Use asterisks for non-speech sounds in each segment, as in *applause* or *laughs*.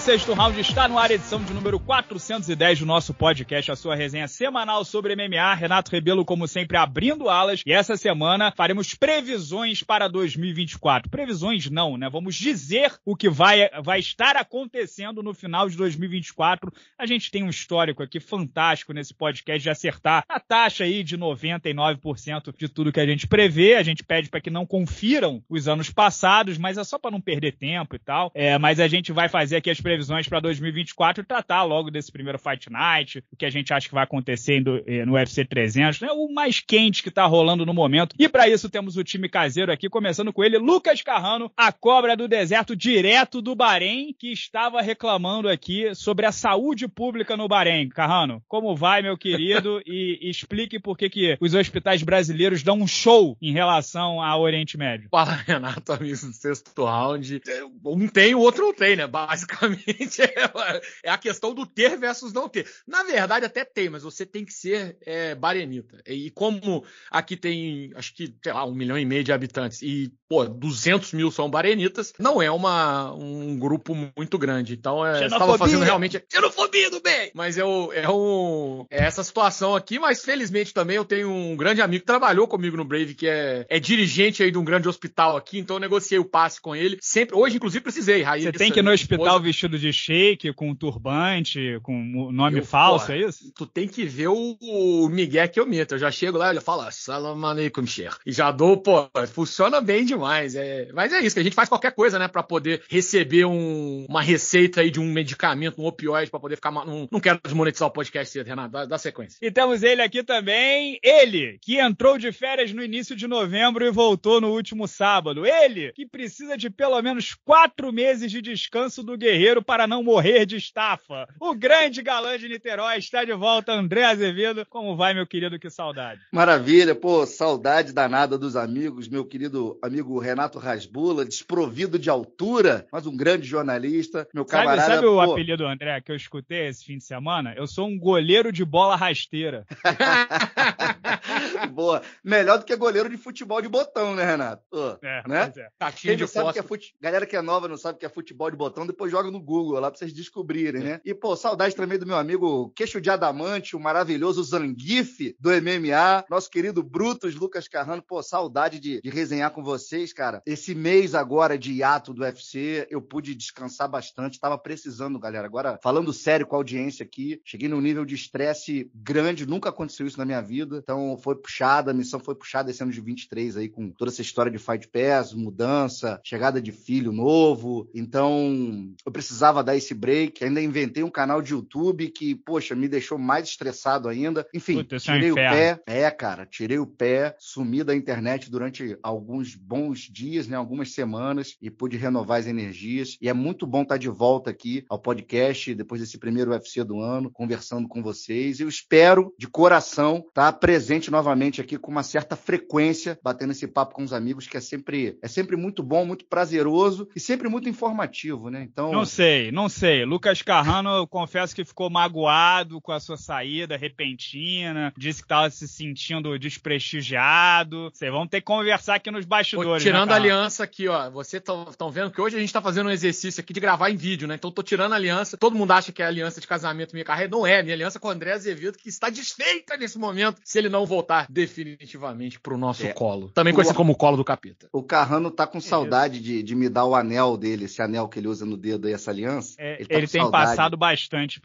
sexto round está no ar, edição de número 410 do nosso podcast, a sua resenha semanal sobre MMA. Renato Rebelo, como sempre, abrindo alas. E essa semana faremos previsões para 2024. Previsões não, né? Vamos dizer o que vai, vai estar acontecendo no final de 2024. A gente tem um histórico aqui fantástico nesse podcast de acertar a taxa aí de 99% de tudo que a gente prevê. A gente pede para que não confiram os anos passados, mas é só para não perder tempo e tal. É, mas a gente vai fazer aqui as previsões para 2024 e tratar logo desse primeiro Fight Night, o que a gente acha que vai acontecer eh, no UFC 300, né? O mais quente que está rolando no momento. E para isso temos o time caseiro aqui, começando com ele, Lucas Carrano, a cobra do deserto direto do Bahrein, que estava reclamando aqui sobre a saúde pública no Bahrein. Carrano, como vai, meu querido? *laughs* e, explique por que, que os hospitais brasileiros dão um show em relação ao Oriente Médio. Fala, Renato, amigo, sexto round. É, um tem, o outro não tem, né? Basicamente exatamente. *laughs* É, é a questão do ter versus não ter. Na verdade, até tem, mas você tem que ser é, barenita. E como aqui tem, acho que, sei lá, um milhão e meio de habitantes e, pô, 200 mil são barenitas, não é uma, um grupo muito grande. Então, é, estava fazendo realmente. Xenofobia do bem! Mas é, o, é, o, é essa situação aqui, mas felizmente também eu tenho um grande amigo que trabalhou comigo no Brave, que é, é dirigente aí de um grande hospital aqui, então eu negociei o passe com ele. Sempre, hoje, inclusive, precisei. Raíssa, Você tem que ir no hospital hoje vestido de shake, com turbante, com nome eu, falso, porra, é isso? Tu tem que ver o, o Miguel que eu meto. Eu já chego lá, ele fala, salam alaikum, sheikh. E já dou, pô, funciona bem demais. É... Mas é isso, que a gente faz qualquer coisa, né, pra poder receber um, uma receita aí de um medicamento, um opioide, pra poder ficar. Um, não quero desmonetizar o podcast, Renato, dá, dá sequência. E temos ele aqui também, ele, que entrou de férias no início de novembro e voltou no último sábado. Ele, que precisa de pelo menos quatro meses de descanso do guerreiro para não morrer de estafa. O grande galã de Niterói está de volta, André Azevedo. Como vai, meu querido? Que saudade. Maravilha, pô, saudade danada dos amigos, meu querido amigo Renato Rasbula, desprovido de altura, mas um grande jornalista, meu camarada. Sabe, sabe pô... o apelido, André, que eu escutei esse fim de semana? Eu sou um goleiro de bola rasteira. *laughs* Boa. Melhor do que goleiro de futebol de botão, né, Renato? é, né? É. Quem sabe que é fute... Galera que é nova não sabe que é futebol de botão, depois joga no no Google lá pra vocês descobrirem, é. né? E, pô, saudade também do meu amigo Queixo de Adamante, o maravilhoso Zangife do MMA, nosso querido Brutus Lucas Carrano. Pô, saudade de, de resenhar com vocês, cara. Esse mês agora de hiato do UFC, eu pude descansar bastante, tava precisando, galera. Agora, falando sério com a audiência aqui, cheguei num nível de estresse grande, nunca aconteceu isso na minha vida. Então, foi puxada, a missão foi puxada esse ano de 23 aí, com toda essa história de Fight Pass, mudança, chegada de filho novo. Então, eu preciso precisava dar esse break, ainda inventei um canal de YouTube que, poxa, me deixou mais estressado ainda. Enfim, Puta, tirei é um o pé. É, cara, tirei o pé, sumi da internet durante alguns bons dias, né? Algumas semanas e pude renovar as energias. E é muito bom estar de volta aqui ao podcast depois desse primeiro UFC do ano, conversando com vocês. Eu espero de coração estar presente novamente aqui com uma certa frequência, batendo esse papo com os amigos, que é sempre é sempre muito bom, muito prazeroso e sempre muito informativo, né? Então, Não, sei, não sei. Lucas Carrano, eu confesso que ficou magoado com a sua saída repentina, disse que estava se sentindo desprestigiado. Vocês vão ter que conversar aqui nos bastidores. Né, tirando né, a aliança aqui, ó. Vocês estão tá, vendo que hoje a gente está fazendo um exercício aqui de gravar em vídeo, né? Então tô tirando a aliança. Todo mundo acha que é a aliança de casamento minha carreira. Não é, minha aliança é com o André Azevedo, que está desfeita nesse momento, se ele não voltar definitivamente pro nosso é. colo. Também conhecido o... como colo do capeta. O Carrano tá com é saudade de, de, me dar o anel dele, esse anel que ele usa no dedo aí, essa aliança. É, ele, tá ele tem saudade. passado bastante.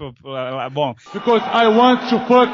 Ah, bom. Because I want to fuck,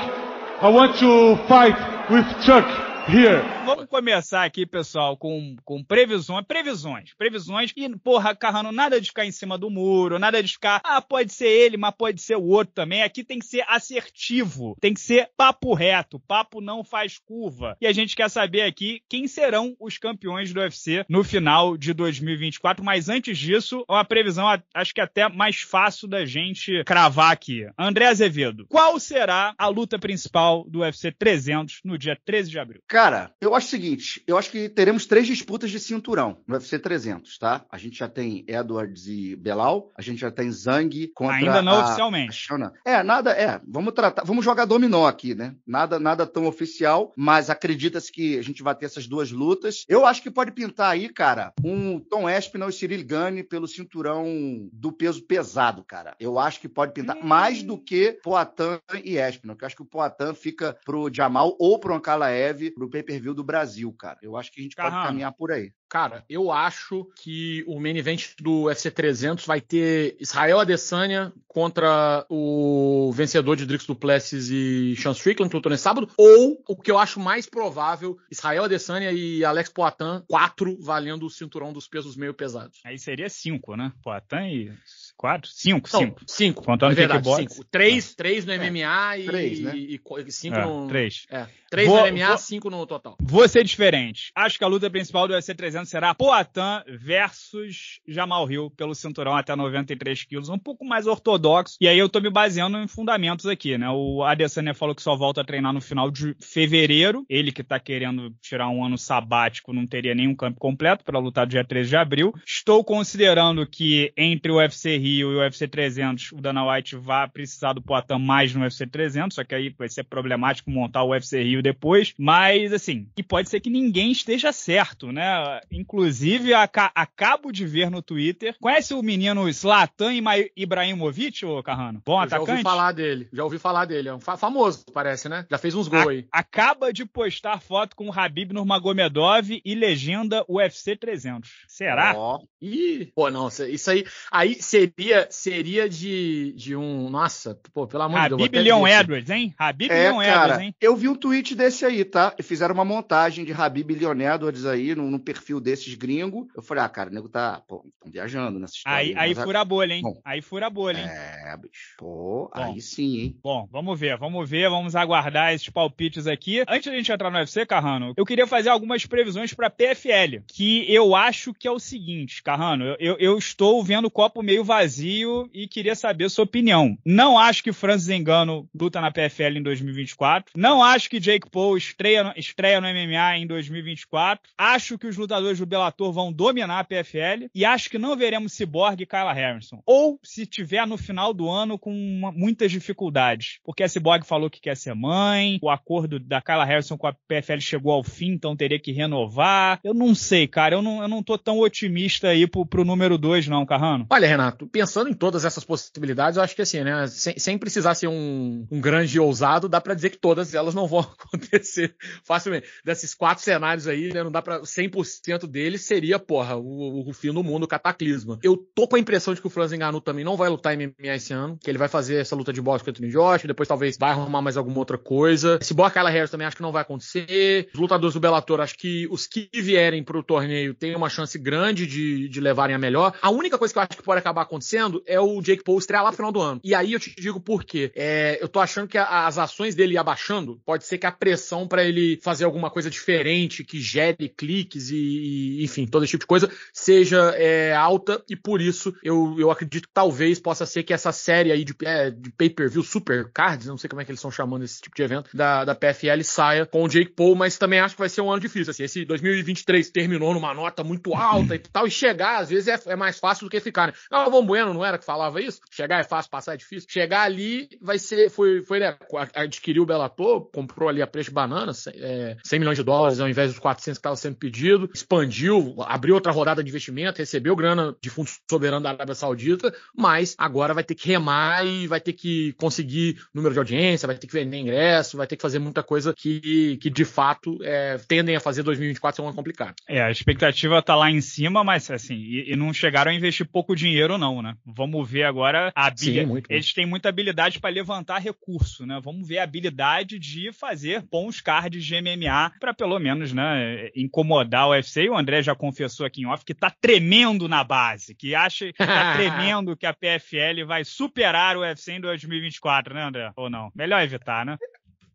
I want to fight with Chuck here. Vamos começar aqui, pessoal, com, com previsões. Previsões. Previsões. E, porra, Carrano, nada de ficar em cima do muro, nada de ficar, ah, pode ser ele, mas pode ser o outro também. Aqui tem que ser assertivo. Tem que ser papo reto. Papo não faz curva. E a gente quer saber aqui quem serão os campeões do UFC no final de 2024. Mas antes disso, uma previsão, acho que é até mais fácil da gente cravar aqui. André Azevedo, qual será a luta principal do UFC 300 no dia 13 de abril? Cara, eu acho o seguinte, eu acho que teremos três disputas de cinturão no UFC 300, tá? A gente já tem Edwards e Belal, a gente já tem Zhang contra Ainda não a, oficialmente. A É, nada, é, vamos tratar, vamos jogar dominó aqui, né? Nada, nada tão oficial, mas acredita-se que a gente vai ter essas duas lutas. Eu acho que pode pintar aí, cara, um Tom Espinal e Cyril Gane pelo cinturão do peso pesado, cara. Eu acho que pode pintar hum. mais do que Poatan e Espinal, que eu acho que o Poatan fica pro Jamal ou pro Ankalaev pro pay-per-view do Brasil, cara. Eu acho que a gente Caramba. pode caminhar por aí. Cara, eu acho que o main event do UFC 300 vai ter Israel Adesanya contra o vencedor de Drix Duplessis e Sean Strickland, que lutou nesse sábado, ou o que eu acho mais provável, Israel Adesanya e Alex Poitin, quatro valendo o cinturão dos pesos meio pesados. Aí seria cinco, né? Poitin e quatro? Cinco, cinco. Cinco. Contando é verdade, cinco. Três, ah. três no MMA é, e, três, né? e, e cinco é, no... Três. É, três no MMA, vou, cinco no total. Vou ser diferente. Acho que a luta principal do UFC 300 será Poatan versus Jamal Hill pelo cinturão até 93 quilos, um pouco mais ortodoxo. E aí eu tô me baseando em fundamentos aqui, né? O Adesanya falou que só volta a treinar no final de fevereiro. Ele que tá querendo tirar um ano sabático não teria nenhum campo completo para lutar dia 13 de abril. Estou considerando que entre o UFC Rio e o UFC 300 o Dana White vai precisar do Poatan mais no UFC 300, só que aí vai ser problemático montar o UFC Rio depois, mas assim. E pode ser que ninguém esteja certo, né? Inclusive, acabo de ver no Twitter. Conhece o menino Slatan Ibrahimovic, ô Carrano? Bom Eu atacante? Já ouvi falar dele, já ouvi falar dele. É um fa famoso, parece, né? Já fez uns gols aí. Acaba de postar foto com o Habib Nurmagomedov e legenda UFC 300. Será? Ó, oh. Ih, pô, não, isso aí, aí seria, seria de, de um, nossa, pô, pelo amor de Deus. Habib Leon Edwards, hein? Habib é, Leon cara, Edwards, hein? Eu vi um tweet desse aí, tá? fizeram uma montagem de Habib e Leon Edwards aí, num, num, perfil desses gringo. Eu falei, ah, cara, o nego tá pô, viajando nessa história. Aí, aí mas... fura a bolha, hein? Bom, aí fura a bolha, hein? É, bicho. Pô, Bom. aí sim, hein? Bom, vamos ver, vamos ver, vamos aguardar esses palpites aqui. Antes da gente entrar no UFC, Carrano, eu queria fazer algumas previsões pra PFL, que eu acho que é o seguinte, Carrano, eu, eu, eu estou vendo o copo meio vazio e queria saber sua opinião. Não acho que Francis Engano luta na PFL em 2024. Não acho que Jake Paul estreia, estreia no MMA em 2024. Acho que os lutadores do Bellator vão dominar a PFL e acho que não veremos Cyborg e Kyla Harrison. Ou se tiver no final do ano com uma, muitas dificuldades, porque a Cyborg falou que quer ser mãe, o acordo da Kyla Harrison com a PFL chegou ao fim, então teria que renovar. Eu não sei, cara, eu não, eu não tô tão otimista aí pro, pro número 2 não, Carrano. Olha, Renato, pensando em todas essas possibilidades, eu acho que assim, né, sem, sem precisar ser um, um grande ousado, dá para dizer que todas elas não vão *laughs* acontecer facilmente. Desses quatro cenários aí, né, não dá pra 100% deles seria, porra, o, o fim do mundo, o cataclisma. Eu tô com a impressão de que o Franz Ngannou também não vai lutar MMA esse ano, que ele vai fazer essa luta de boxe com o Anthony depois talvez vai arrumar mais alguma outra coisa. Esse Boa Kyla Harris também acho que não vai acontecer. Os lutadores do Bellator, acho que os que vierem pro torneio têm uma chance grande de, de levarem a melhor. A única coisa que eu acho que pode acabar acontecendo é o Jake Paul estrear lá no final do ano. E aí eu te digo por quê. É, eu tô achando que a, as ações dele abaixando, pode ser que a pressão para ele fazer alguma coisa diferente que gere cliques e, enfim, todo esse tipo de coisa, seja é, alta e por isso eu, eu acredito que talvez possa ser que essa série aí de, é, de pay-per-view, super cards, não sei como é que eles estão chamando esse tipo de evento, da, da PFL saia com o Jake Paul, mas também acho que vai ser um ano difícil, assim, esse 2023 terminou numa nota muito alta e tal, e chegar às vezes é, é mais fácil do que ficar, né? Galvão ah, Bueno não era que falava isso? Chegar é fácil, passar é difícil. Chegar ali vai ser, foi, foi né, adquiriu o Bellator, comprou ali a preço de banana, é, 100 milhões de dólares ao invés dos 400 que estava sendo pedido, expandiu, abriu outra rodada de investimento, recebeu grana de fundo soberano da Arábia Saudita, mas agora vai ter que remar e vai ter que conseguir número de audiência, vai ter que vender ingresso, vai ter que fazer muita coisa que, que de fato é, tendem a fazer 2024 ser um ano complicado. É, a expectativa está lá em cima, mas assim, e, e, não chegaram a investir pouco dinheiro, não, né? Vamos ver agora a muito. Eles têm muita habilidade para levantar recurso, né? Vamos ver a habilidade de fazer bons cards de MMA para pelo menos, né, incomodar o UFC. E o André já confessou aqui em off que tá tremendo na base, que acha tá *laughs* tremendo que a PFL vai superar o UFC em 2024, né, André? Ou não? Melhor evitar, né?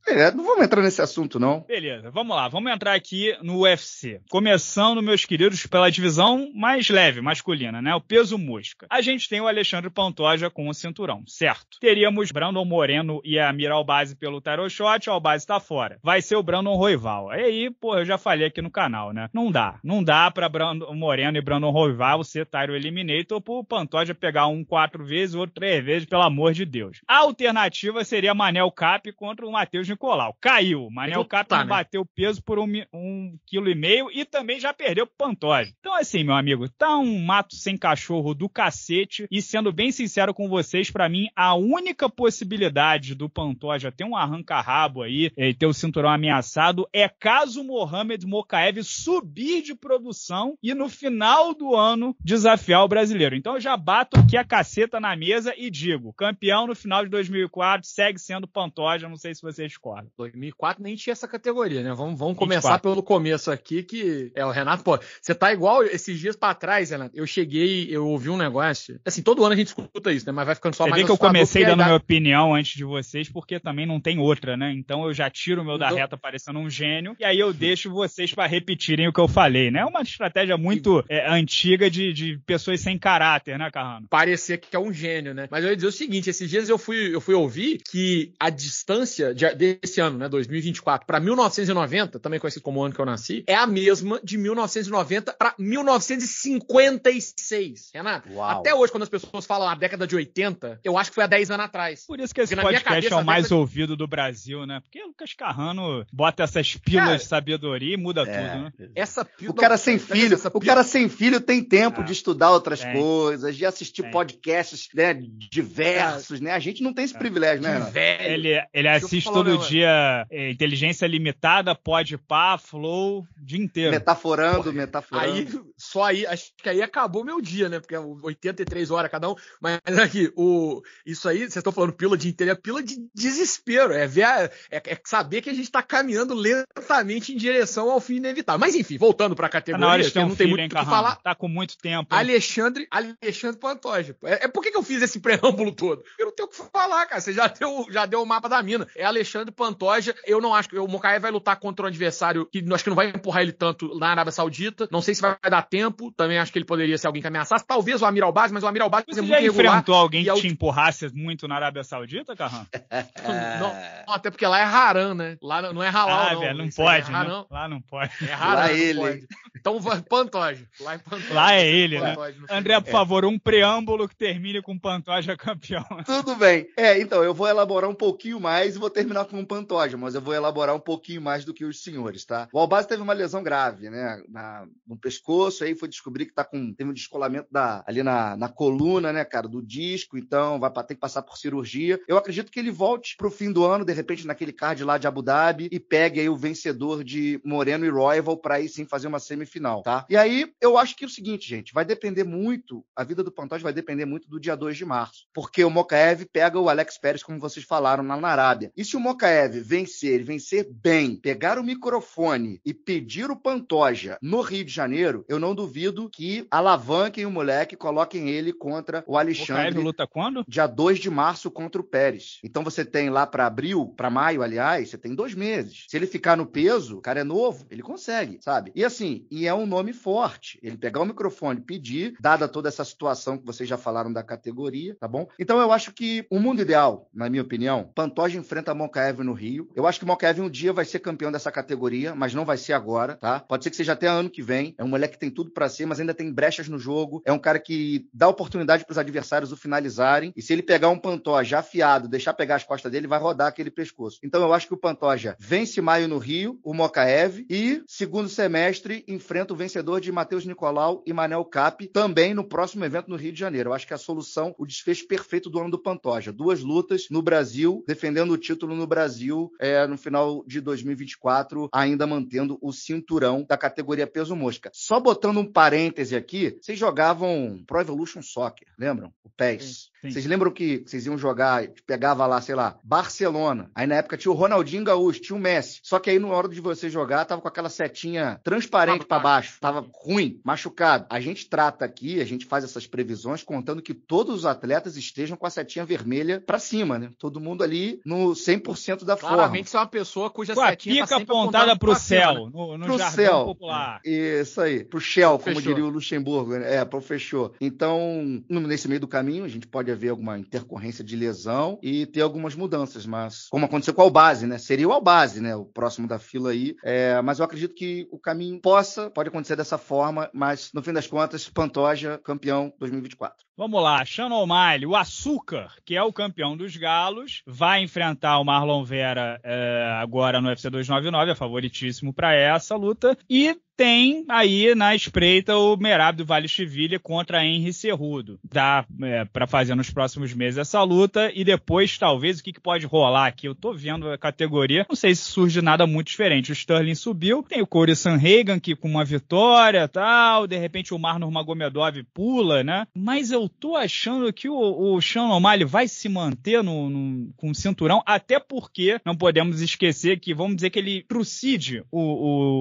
É, não vamos entrar nesse assunto, não. Beleza, vamos lá. Vamos entrar aqui no UFC. Começando, meus queridos, pela divisão mais leve, masculina, né? O peso mosca. A gente tem o Alexandre Pantoja com o cinturão, certo? Teríamos Brandon Moreno e a Mira pelo tarot shot. a Albase tá fora. Vai ser o Brandon Roival. Aí, pô, eu já falei aqui no canal, né? Não dá. Não dá pra Brandon Moreno e Brandon Roival ser Tyro Eliminator pro Pantoja pegar um quatro vezes, o outro três vezes, pelo amor de Deus. A alternativa seria Manel Cap contra o Matheus Nicolau. Caiu. Manel Capra bateu peso por um, um quilo e meio e também já perdeu pro Pantoja. Então, assim, meu amigo, tá um mato sem cachorro do cacete. E sendo bem sincero com vocês, para mim, a única possibilidade do Pantoja ter um arranca-rabo aí e ter o cinturão ameaçado é caso Mohamed Mokaev subir de produção e no final do ano desafiar o brasileiro. Então, eu já bato aqui a caceta na mesa e digo: campeão no final de 2004 segue sendo Pantoja. Não sei se vocês concordo. 2004 nem tinha essa categoria, né? Vamos, vamos começar pelo começo aqui, que é o Renato, pô, você tá igual esses dias para trás, Renato. Eu cheguei, eu ouvi um negócio. Assim, todo ano a gente escuta isso, né? Mas vai ficando só você mais. Vê que eu comecei é dando minha opinião antes de vocês, porque também não tem outra, né? Então eu já tiro o meu então... da reta parecendo um gênio, e aí eu deixo vocês para repetirem o que eu falei, né? É uma estratégia muito é, antiga de, de pessoas sem caráter, né, Carrano? Parecer que é um gênio, né? Mas eu ia dizer o seguinte: esses dias eu fui, eu fui ouvir que a distância de esse ano, né, 2024, para 1990, também conhecido como o ano que eu nasci, é a mesma de 1990 para 1956. Renato, Uau. até hoje, quando as pessoas falam a década de 80, eu acho que foi há 10 anos atrás. Por isso que esse podcast cabeça, é o mais de... ouvido do Brasil, né? Porque o Lucas Carrano bota essas pílulas de sabedoria e muda é, tudo, né? Essa pílula, o cara é sem filho, o cara sem filho tem tempo ah, de estudar outras tem, coisas, de assistir tem. podcasts né, diversos, né? A gente não tem esse é. privilégio, né? Ele, ele assiste todo então, dia é, inteligência limitada, pode pá, flow, dia inteiro. Metaforando, Pô, metaforando. Aí, só aí, acho que aí acabou meu dia, né? Porque 83 é horas cada um. Mas aqui, o, isso aí, vocês estão falando pila de inteiro, é pila de desespero. É, ver a, é, é, saber que a gente tá caminhando lentamente em direção ao fim inevitável. Mas enfim, voltando pra tá categoria, tá um não tem muito o que falar. Tá com muito tempo. Hein? Alexandre, Alexandre Pantoja. É, é por que eu fiz esse *laughs* preâmbulo todo? Eu não tenho o que falar, cara. Você já deu, já deu o mapa da mina. É Alexandre do Pantoja, eu não acho que o Mokaev vai lutar contra um adversário que acho que não vai empurrar ele tanto na Arábia Saudita. Não sei se vai dar tempo. Também acho que ele poderia ser alguém que ameaçasse. Talvez o Amiral Albaz, mas o Amiral Albaz é muito já Você enfrentou alguém que te empurrasse muito na Arábia Saudita, Carran? *laughs* não, não, até porque lá é haram, né? Lá não é halal, ah, não. Velho, não é pode, é haram. Não, lá não pode. É haram, lá é ele. Pode. Então, Pantoja. Lá é Pantoja. Lá é ele, né? André, por favor, um preâmbulo que termine com Pantoja campeão. Tudo bem. É, então, eu vou elaborar um pouquinho mais e vou terminar com com o Pantoja, mas eu vou elaborar um pouquinho mais do que os senhores, tá? O Albase teve uma lesão grave, né? Na, no pescoço, aí foi descobrir que tá com. Teve um descolamento da, ali na, na coluna, né, cara, do disco, então vai ter que passar por cirurgia. Eu acredito que ele volte pro fim do ano, de repente, naquele card lá de Abu Dhabi, e pegue aí o vencedor de Moreno e Royal para aí sim fazer uma semifinal, tá? E aí, eu acho que é o seguinte, gente, vai depender muito, a vida do Pantoja vai depender muito do dia 2 de março, porque o Mokaev pega o Alex Pérez, como vocês falaram, lá na Arábia. E se o Mokaev Kaev é vencer, vencer bem, pegar o microfone e pedir o Pantoja no Rio de Janeiro, eu não duvido que alavanquem o moleque, coloquem ele contra o Alexandre. O Kaev luta quando? Dia 2 de março contra o Pérez. Então você tem lá para abril, para maio, aliás, você tem dois meses. Se ele ficar no peso, o cara é novo, ele consegue, sabe? E assim, e é um nome forte. Ele pegar o microfone, pedir, dada toda essa situação que vocês já falaram da categoria, tá bom? Então eu acho que o mundo ideal, na minha opinião, Pantoja enfrenta a Monkaev no Rio. Eu acho que o Mokaev um dia vai ser campeão dessa categoria, mas não vai ser agora, tá? Pode ser que seja até ano que vem. É um moleque que tem tudo para ser, mas ainda tem brechas no jogo. É um cara que dá oportunidade para os adversários o finalizarem. E se ele pegar um Pantoja afiado, deixar pegar as costas dele, vai rodar aquele pescoço. Então eu acho que o Pantoja vence maio no Rio, o Mokaev, e segundo semestre enfrenta o vencedor de Matheus Nicolau e Manel Cap, também no próximo evento no Rio de Janeiro. Eu acho que é a solução, o desfecho perfeito do ano do Pantoja. Duas lutas no Brasil, defendendo o título no Brasil Brasil é, no final de 2024, ainda mantendo o cinturão da categoria peso mosca. Só botando um parêntese aqui, vocês jogavam Pro Evolution Soccer, lembram? O PES. Sim. Vocês lembram que vocês iam jogar, pegava lá, sei lá, Barcelona. Aí na época tinha o Ronaldinho Gaúcho, tinha o Messi. Só que aí na hora de você jogar, tava com aquela setinha transparente para baixo. Tava ruim, machucado. A gente trata aqui, a gente faz essas previsões contando que todos os atletas estejam com a setinha vermelha para cima, né? Todo mundo ali no 100% da Claramente forma. Claramente você é uma pessoa cuja Ué, setinha tá apontada pro céu, cima, né? no, no pro céu. popular. Isso aí, pro Shell, como diria o Luxemburgo, né? É, pro fechou. Então, nesse meio do caminho, a gente pode ver alguma intercorrência de lesão e ter algumas mudanças, mas como aconteceu com o Albase, né? Seria o Albase, né? O próximo da fila aí. É, mas eu acredito que o caminho possa, pode acontecer dessa forma, mas no fim das contas, Pantoja, campeão 2024. Vamos lá, Shannon O'Malley, o Açúcar, que é o campeão dos galos, vai enfrentar o Marlon Vera é, agora no UFC 299, é favoritíssimo para essa luta, e tem aí na espreita o Merab do Vale Chivilha contra Henry Cerrudo. Dá é, eh, para fazer nos próximos meses essa luta e depois talvez o que, que pode rolar aqui. Eu tô vendo a categoria, não sei se surge nada muito diferente. O Sterling subiu, tem o Corey Sanhagan que com uma vitória tal, de repente o Marlon Magomedov pula, né? Mas eu eu tô achando que o, o Sean O'Malley vai se manter no, no, com o cinturão, até porque não podemos esquecer que vamos dizer que ele trucide o,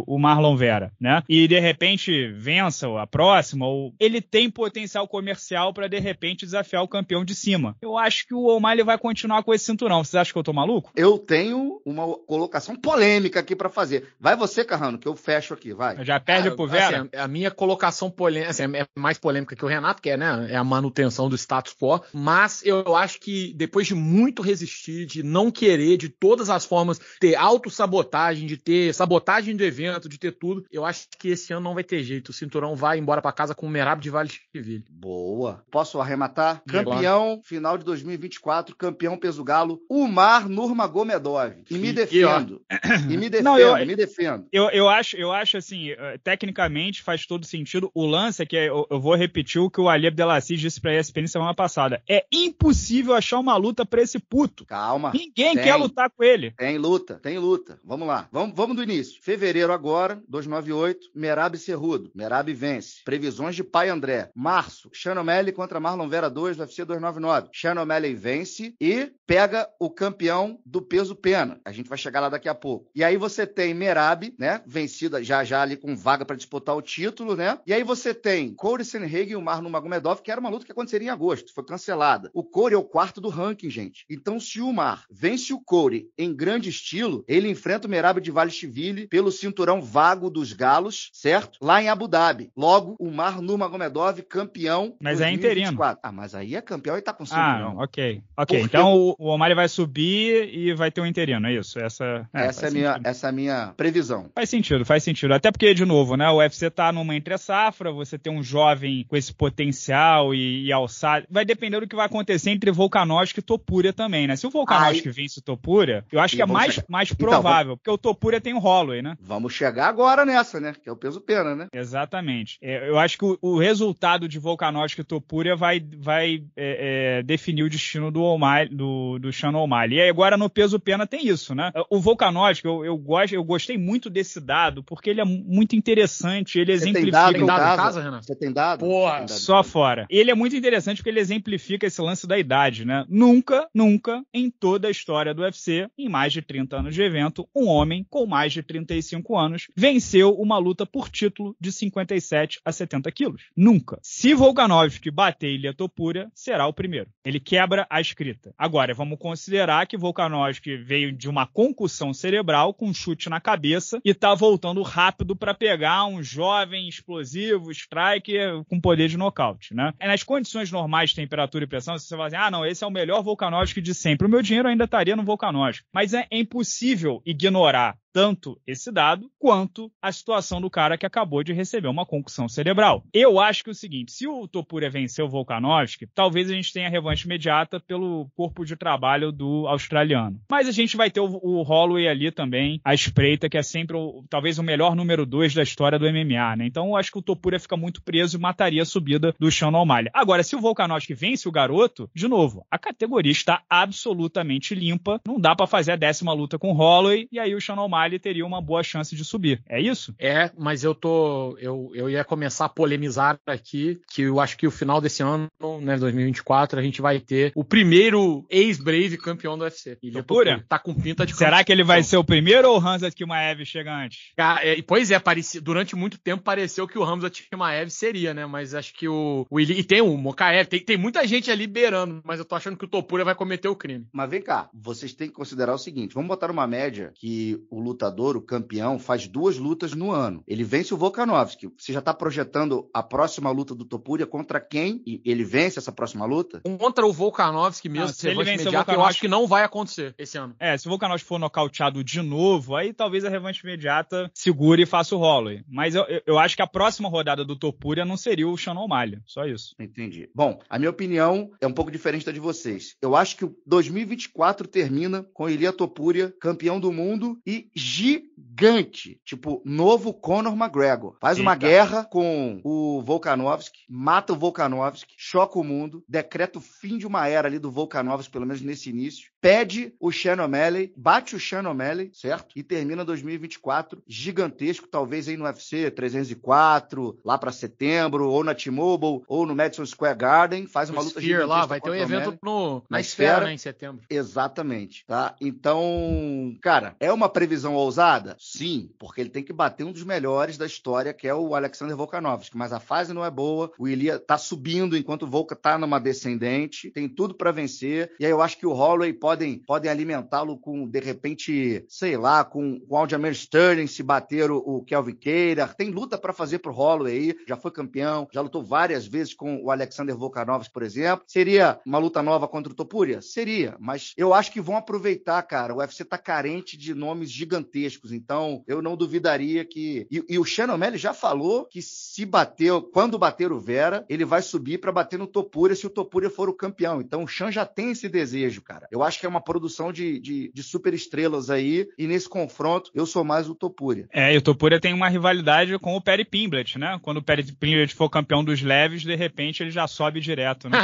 o, o Marlon Vera, né? E de repente vença a próxima, ou ele tem potencial comercial para de repente desafiar o campeão de cima. Eu acho que o O'Malley vai continuar com esse cinturão. Vocês acham que eu tô maluco? Eu tenho uma colocação polêmica aqui para fazer. Vai você, Carrano, que eu fecho aqui, vai. já perde ah, pro Vera? Assim, a minha colocação polêmica, assim, é mais polêmica que o Renato, que é, né? É a manutenção do status quo, mas eu acho que depois de muito resistir, de não querer, de todas as formas ter autossabotagem, de ter sabotagem do evento, de ter tudo, eu acho que esse ano não vai ter jeito. O cinturão vai embora para casa com o Merab de Vale Chiville. Boa. Posso arrematar? Campeão final de 2024, campeão peso galo, Umar Nurmagomedov. E me defendo. *coughs* E, me defendo, não, eu, me defendo. Eu, eu, acho, eu acho assim, eh, tecnicamente faz todo sentido. O lance é que eu, eu vou repetir o que o Ali Abdelaziz disse pra ESPN semana passada. É impossível achar uma luta pra esse puto. Calma. Ninguém tem, quer lutar com ele. Tem luta, tem luta. Vamos lá. Vamos, vamos do início. Fevereiro agora, 298, Merab Cerrudo. Merab vence. Previsões de pai André. Março, Chanomeli contra Marlon Vera 2 do UFC 299. Chanomeli vence e pega o campeão do peso pena. A gente vai chegar lá daqui a pouco. E aí você tem Merab, né? Vencida já já ali com vaga para disputar o título, né? E aí você tem Corey Senheg e o Marlon Magomedov, que era uma luta que aconteceria em agosto, foi cancelada. O Corey é o quarto do ranking, gente. Então, se o Mar vence o Corey em grande estilo, ele enfrenta o Merab de Valishvili pelo cinturão vago dos galos, certo? Lá em Abu Dhabi. Logo, o Mar Nurmagomedov campeão. Mas é interino. Ah, mas aí é campeão e tá com ah, cinturão. ah, ok. Ok, então o, o vai subir e vai ter um interino, é isso? Essa, é, essa, é minha, essa é a minha previsão. Faz sentido, faz sentido. Até porque, de novo, né? O UFC tá numa entre safra, você tem um jovem com esse potencial e e, e Alçada. Vai depender do que vai acontecer entre Volkanovski e Topúria também, né? Se o Volkanovski vence o Topúria, eu acho e que é mais, mais então, provável, então, porque o Topúria tem o Holloway, né? Vamos chegar agora nessa, né? Que é o peso-pena, né? Exatamente. É, eu acho que o, o, resultado de Volkanovski e Topúria vai, vai é, é, definir o destino do, O'Malley, do, do Sean O'Malley. E agora no peso-pena tem isso, né? O Volkanovski, eu, eu, gosto, eu gostei muito desse dado, porque ele é muito interessante, ele exemplifica... Você tem dado, tem dado, casa, Renan? Você tem dado? Porra! Tem dado, só fora. Ele ele é muito interessante porque ele exemplifica esse lance da idade, né? Nunca, nunca, em toda a história do UFC, em mais de 30 anos de evento, um homem com mais de 35 anos venceu uma luta por título de 57 a 70 quilos. Nunca. Se Volkanovski bater Ilha topura será o primeiro. Ele quebra a escrita. Agora, vamos considerar que Volkanovski veio de uma concussão cerebral com um chute na cabeça e tá voltando rápido para pegar um jovem explosivo, striker com poder de nocaute, né? É nas condições normais de temperatura e pressão, você falar assim, ah, não, esse é o melhor vulcanógico de sempre, o meu dinheiro ainda estaria no vulcanógico. Mas é, é impossível ignorar tanto esse dado quanto a situação do cara que acabou de receber uma concussão cerebral. Eu acho que é o seguinte, se o Topuria venceu o Volkanovski, talvez a gente tenha revanche imediata pelo corpo de trabalho do australiano. Mas a gente vai ter o, o Holloway ali também, a espreita, que é sempre o, talvez o melhor número 2 da história do MMA, né? Então eu acho que o Topuria fica muito preso e mataria a subida do Sean O'Malley. Agora, se o Volkanovski vence o garoto, de novo, a categoria está absolutamente limpa, não dá para fazer a décima luta com o Holloway e aí o Sean O'Malley ele teria uma boa chance de subir. É isso? É, mas eu tô. Eu, eu ia começar a polemizar aqui que eu acho que o final desse ano, né, 2024, a gente vai ter o primeiro ex-Brave campeão do UFC. Ele tá com pinta de Será que ele vai ser o primeiro ou o Hamza Kimaev chega antes? Ah, é, pois é, durante muito tempo pareceu que o Hamza Kimaev seria, né? Mas acho que o. o Ili, e tem o Mokaev, tem, tem muita gente ali beirando, mas eu tô achando que o Topura vai cometer o crime. Mas vem cá, vocês têm que considerar o seguinte: vamos botar uma média que o Lula lutador, o campeão, faz duas lutas no ano. Ele vence o Volkanovski. Você já está projetando a próxima luta do Topuria contra quem? E ele vence essa próxima luta? Contra o Volkanovski mesmo, ah, se ele imediata, Volkanovski... eu acho que não vai acontecer esse ano. É, se o Volkanovski for nocauteado de novo, aí talvez a revanche imediata segure e faça o Holloway. Mas eu, eu acho que a próxima rodada do Topuria não seria o Sean O'Malley. Só isso. Entendi. Bom, a minha opinião é um pouco diferente da de vocês. Eu acho que o 2024 termina com Ilia Topuria campeão do mundo e gigante, tipo novo Conor McGregor. Faz Eita. uma guerra com o Volkanovski, mata o Volkanovski, choca o mundo, decreta o fim de uma era ali do Volkanovski, pelo menos nesse início pede o Shannon O'Malley, bate o Shannon O'Malley, certo? E termina 2024 gigantesco, talvez aí no UFC 304, lá para setembro, ou na T-Mobile, ou no Madison Square Garden, faz uma o luta Sphere, lá, vai ter um evento no, na, na esfera, esfera, né, em setembro. Exatamente, tá? Então, cara, é uma previsão ousada? Sim, porque ele tem que bater um dos melhores da história, que é o Alexander Volkanovski, mas a fase não é boa, o Ilia tá subindo enquanto o Volka tá numa descendente, tem tudo para vencer, e aí eu acho que o Holloway pode podem, podem alimentá-lo com, de repente, sei lá, com, com o Aldemir Sterling se bater o, o Kelvin Keira. Tem luta para fazer pro Holloway aí, já foi campeão, já lutou várias vezes com o Alexander Volkanovski, por exemplo. Seria uma luta nova contra o Topuria? Seria, mas eu acho que vão aproveitar, cara. O UFC tá carente de nomes gigantescos, então eu não duvidaria que. E, e o Shannon Melly já falou que se bateu, quando bater o Vera, ele vai subir para bater no Topuria se o Topuria for o campeão. Então o Shan já tem esse desejo, cara. Eu acho que é uma produção de, de, de super estrelas aí, e nesse confronto eu sou mais o Topuria. É, e o Topuria tem uma rivalidade com o Perry Pimblett né? Quando o Perry Pimblett for campeão dos leves, de repente ele já sobe direto, né?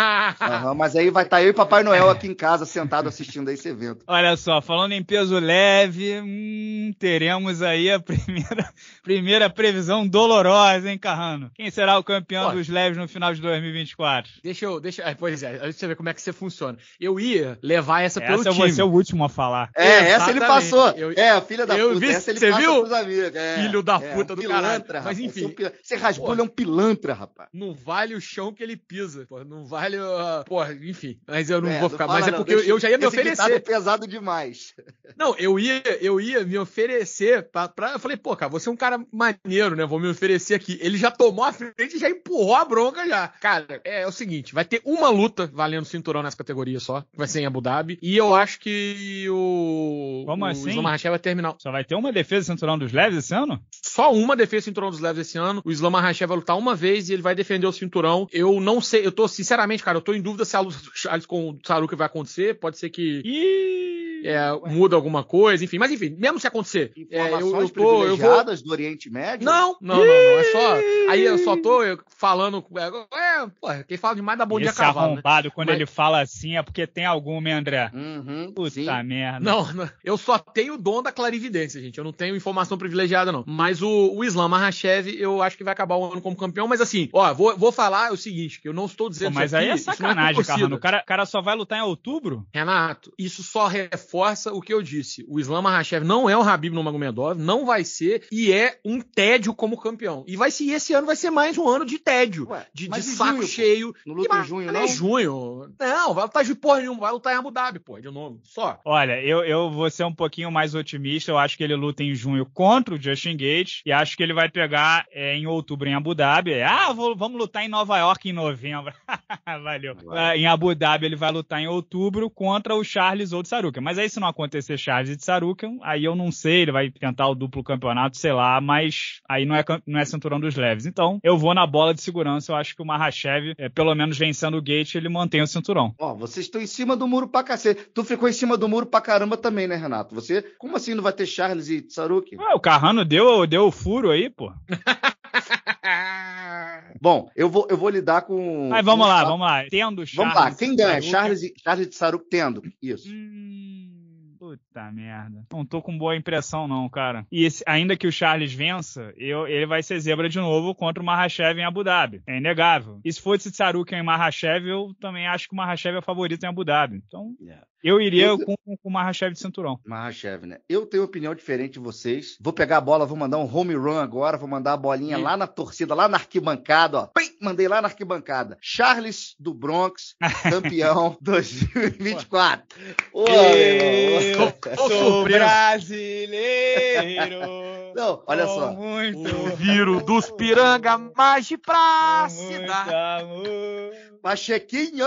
uhum, *laughs* *laughs* mas aí vai estar tá eu e Papai Noel aqui em casa sentado assistindo a esse evento. Olha só, falando em peso leve, hum, teremos aí a primeira, *laughs* primeira previsão dolorosa, hein, Carrano? Quem será o campeão Pode. dos leves no final de 2024? Deixa eu, deixa, ah, pois é, deixa eu ver como é que você funciona. Eu ia levar essa essa pelo time. Essa é o último a falar. É, Exatamente. essa ele passou. Eu, é, filha da puta. Vi, essa ele você viu? É, Filho da é, puta do pilantra, caralho. Mas enfim. Pil... Você ele é um pilantra, rapaz. Não vale o chão que ele pisa. Porra, não vale... Uh... Porra, enfim. Mas eu não é, vou ficar... É não mas não, é porque deixa, eu já ia me oferecer. pesado demais. *laughs* Não, eu ia, eu ia me oferecer pra, pra... Eu falei, pô, cara, você é um cara maneiro, né? Vou me oferecer aqui. Ele já tomou a frente e já empurrou a bronca já. Cara, é, é o seguinte. Vai ter uma luta valendo cinturão nessa categoria só. Vai ser em Abu Dhabi. E e eu acho que o. Como o assim? Islam Mahashev vai terminar. Só vai ter uma defesa cinturão dos leves esse ano? Só uma defesa cinturão dos leves esse ano. O Islam Mahashev vai lutar uma vez e ele vai defender o cinturão. Eu não sei, eu tô, sinceramente, cara, eu tô em dúvida se a luta do Charles com o Saruka vai acontecer. Pode ser que. Ih, é, muda alguma coisa, enfim. Mas enfim, mesmo se acontecer. É, eu, eu tô. Eu vou... do Oriente Médio? Não, não, não, não, É só. Aí eu só tô falando. É, é pô, quem fala demais da bom dia cavalo. Né? quando Mas... ele fala assim é porque tem alguma, André. Hum. Uhum, Puta sim. merda. Não, não, eu só tenho o dom da clarividência, gente. Eu não tenho informação privilegiada, não. Mas o, o Islam Mahashev, eu acho que vai acabar o ano como campeão. Mas assim, ó, vou, vou falar o seguinte, que eu não estou dizendo... Pô, mas aqui, aí é, é sacanagem, é O cara, cara só vai lutar em outubro? Renato, isso só reforça o que eu disse. O Islam Mahashev não é o Habib Magomedov, não vai ser, e é um tédio como campeão. E vai ser, esse ano vai ser mais um ano de tédio, Ué, de, de saco junho, cheio. Não luta em junho, não? Não é junho. Não, vai lutar de porra nenhuma, vai lutar em Abu Dhabi, pô. É de novo. Só. Olha, eu, eu vou ser um pouquinho mais otimista. Eu acho que ele luta em junho contra o Justin Gates e acho que ele vai pegar é, em outubro em Abu Dhabi. Ah, vou, vamos lutar em Nova York em novembro. *laughs* Valeu. Ah, em Abu Dhabi ele vai lutar em outubro contra o Charles ou o Sarukian. Mas aí se não acontecer Charles de Sarukian, aí eu não sei, ele vai tentar o duplo campeonato, sei lá, mas aí não é, não é cinturão dos leves. Então, eu vou na bola de segurança, eu acho que o Mahashev, é, pelo menos vencendo o Gate, ele mantém o cinturão. Ó, oh, vocês estão em cima do muro pra cacete tu ficou em cima do muro pra caramba também, né, Renato? Você, como assim não vai ter Charles e Tsaruki? Ué, ah, o Carrano deu, deu o furo aí, pô. *laughs* Bom, eu vou, eu vou lidar com. Mas vamos lá, vamos lá. Tendo Charles. Vamos lá, quem ganha? Charles e, Charles e Tsaruki tendo. Isso. Hum, putz. Puta merda. Não tô com boa impressão, não, cara. E esse, ainda que o Charles vença, eu, ele vai ser zebra de novo contra o Mahashev em Abu Dhabi. É inegável. E se fosse Tsaruki em Mahashev, eu também acho que o Mahashev é favorito em Abu Dhabi. Então, yeah. eu iria eu... Com, com, o Mahashev de cinturão. Mahashev, né? Eu tenho opinião diferente de vocês. Vou pegar a bola, vou mandar um home run agora, vou mandar a bolinha lá na torcida, lá na arquibancada, ó. Pim! Mandei lá na arquibancada. Charles do Bronx, *laughs* campeão 2024. *laughs* Oi, Sou brasileiro. *laughs* Não, olha só. Muito o viro dos piranga mais de pra cidade. Pachequinho,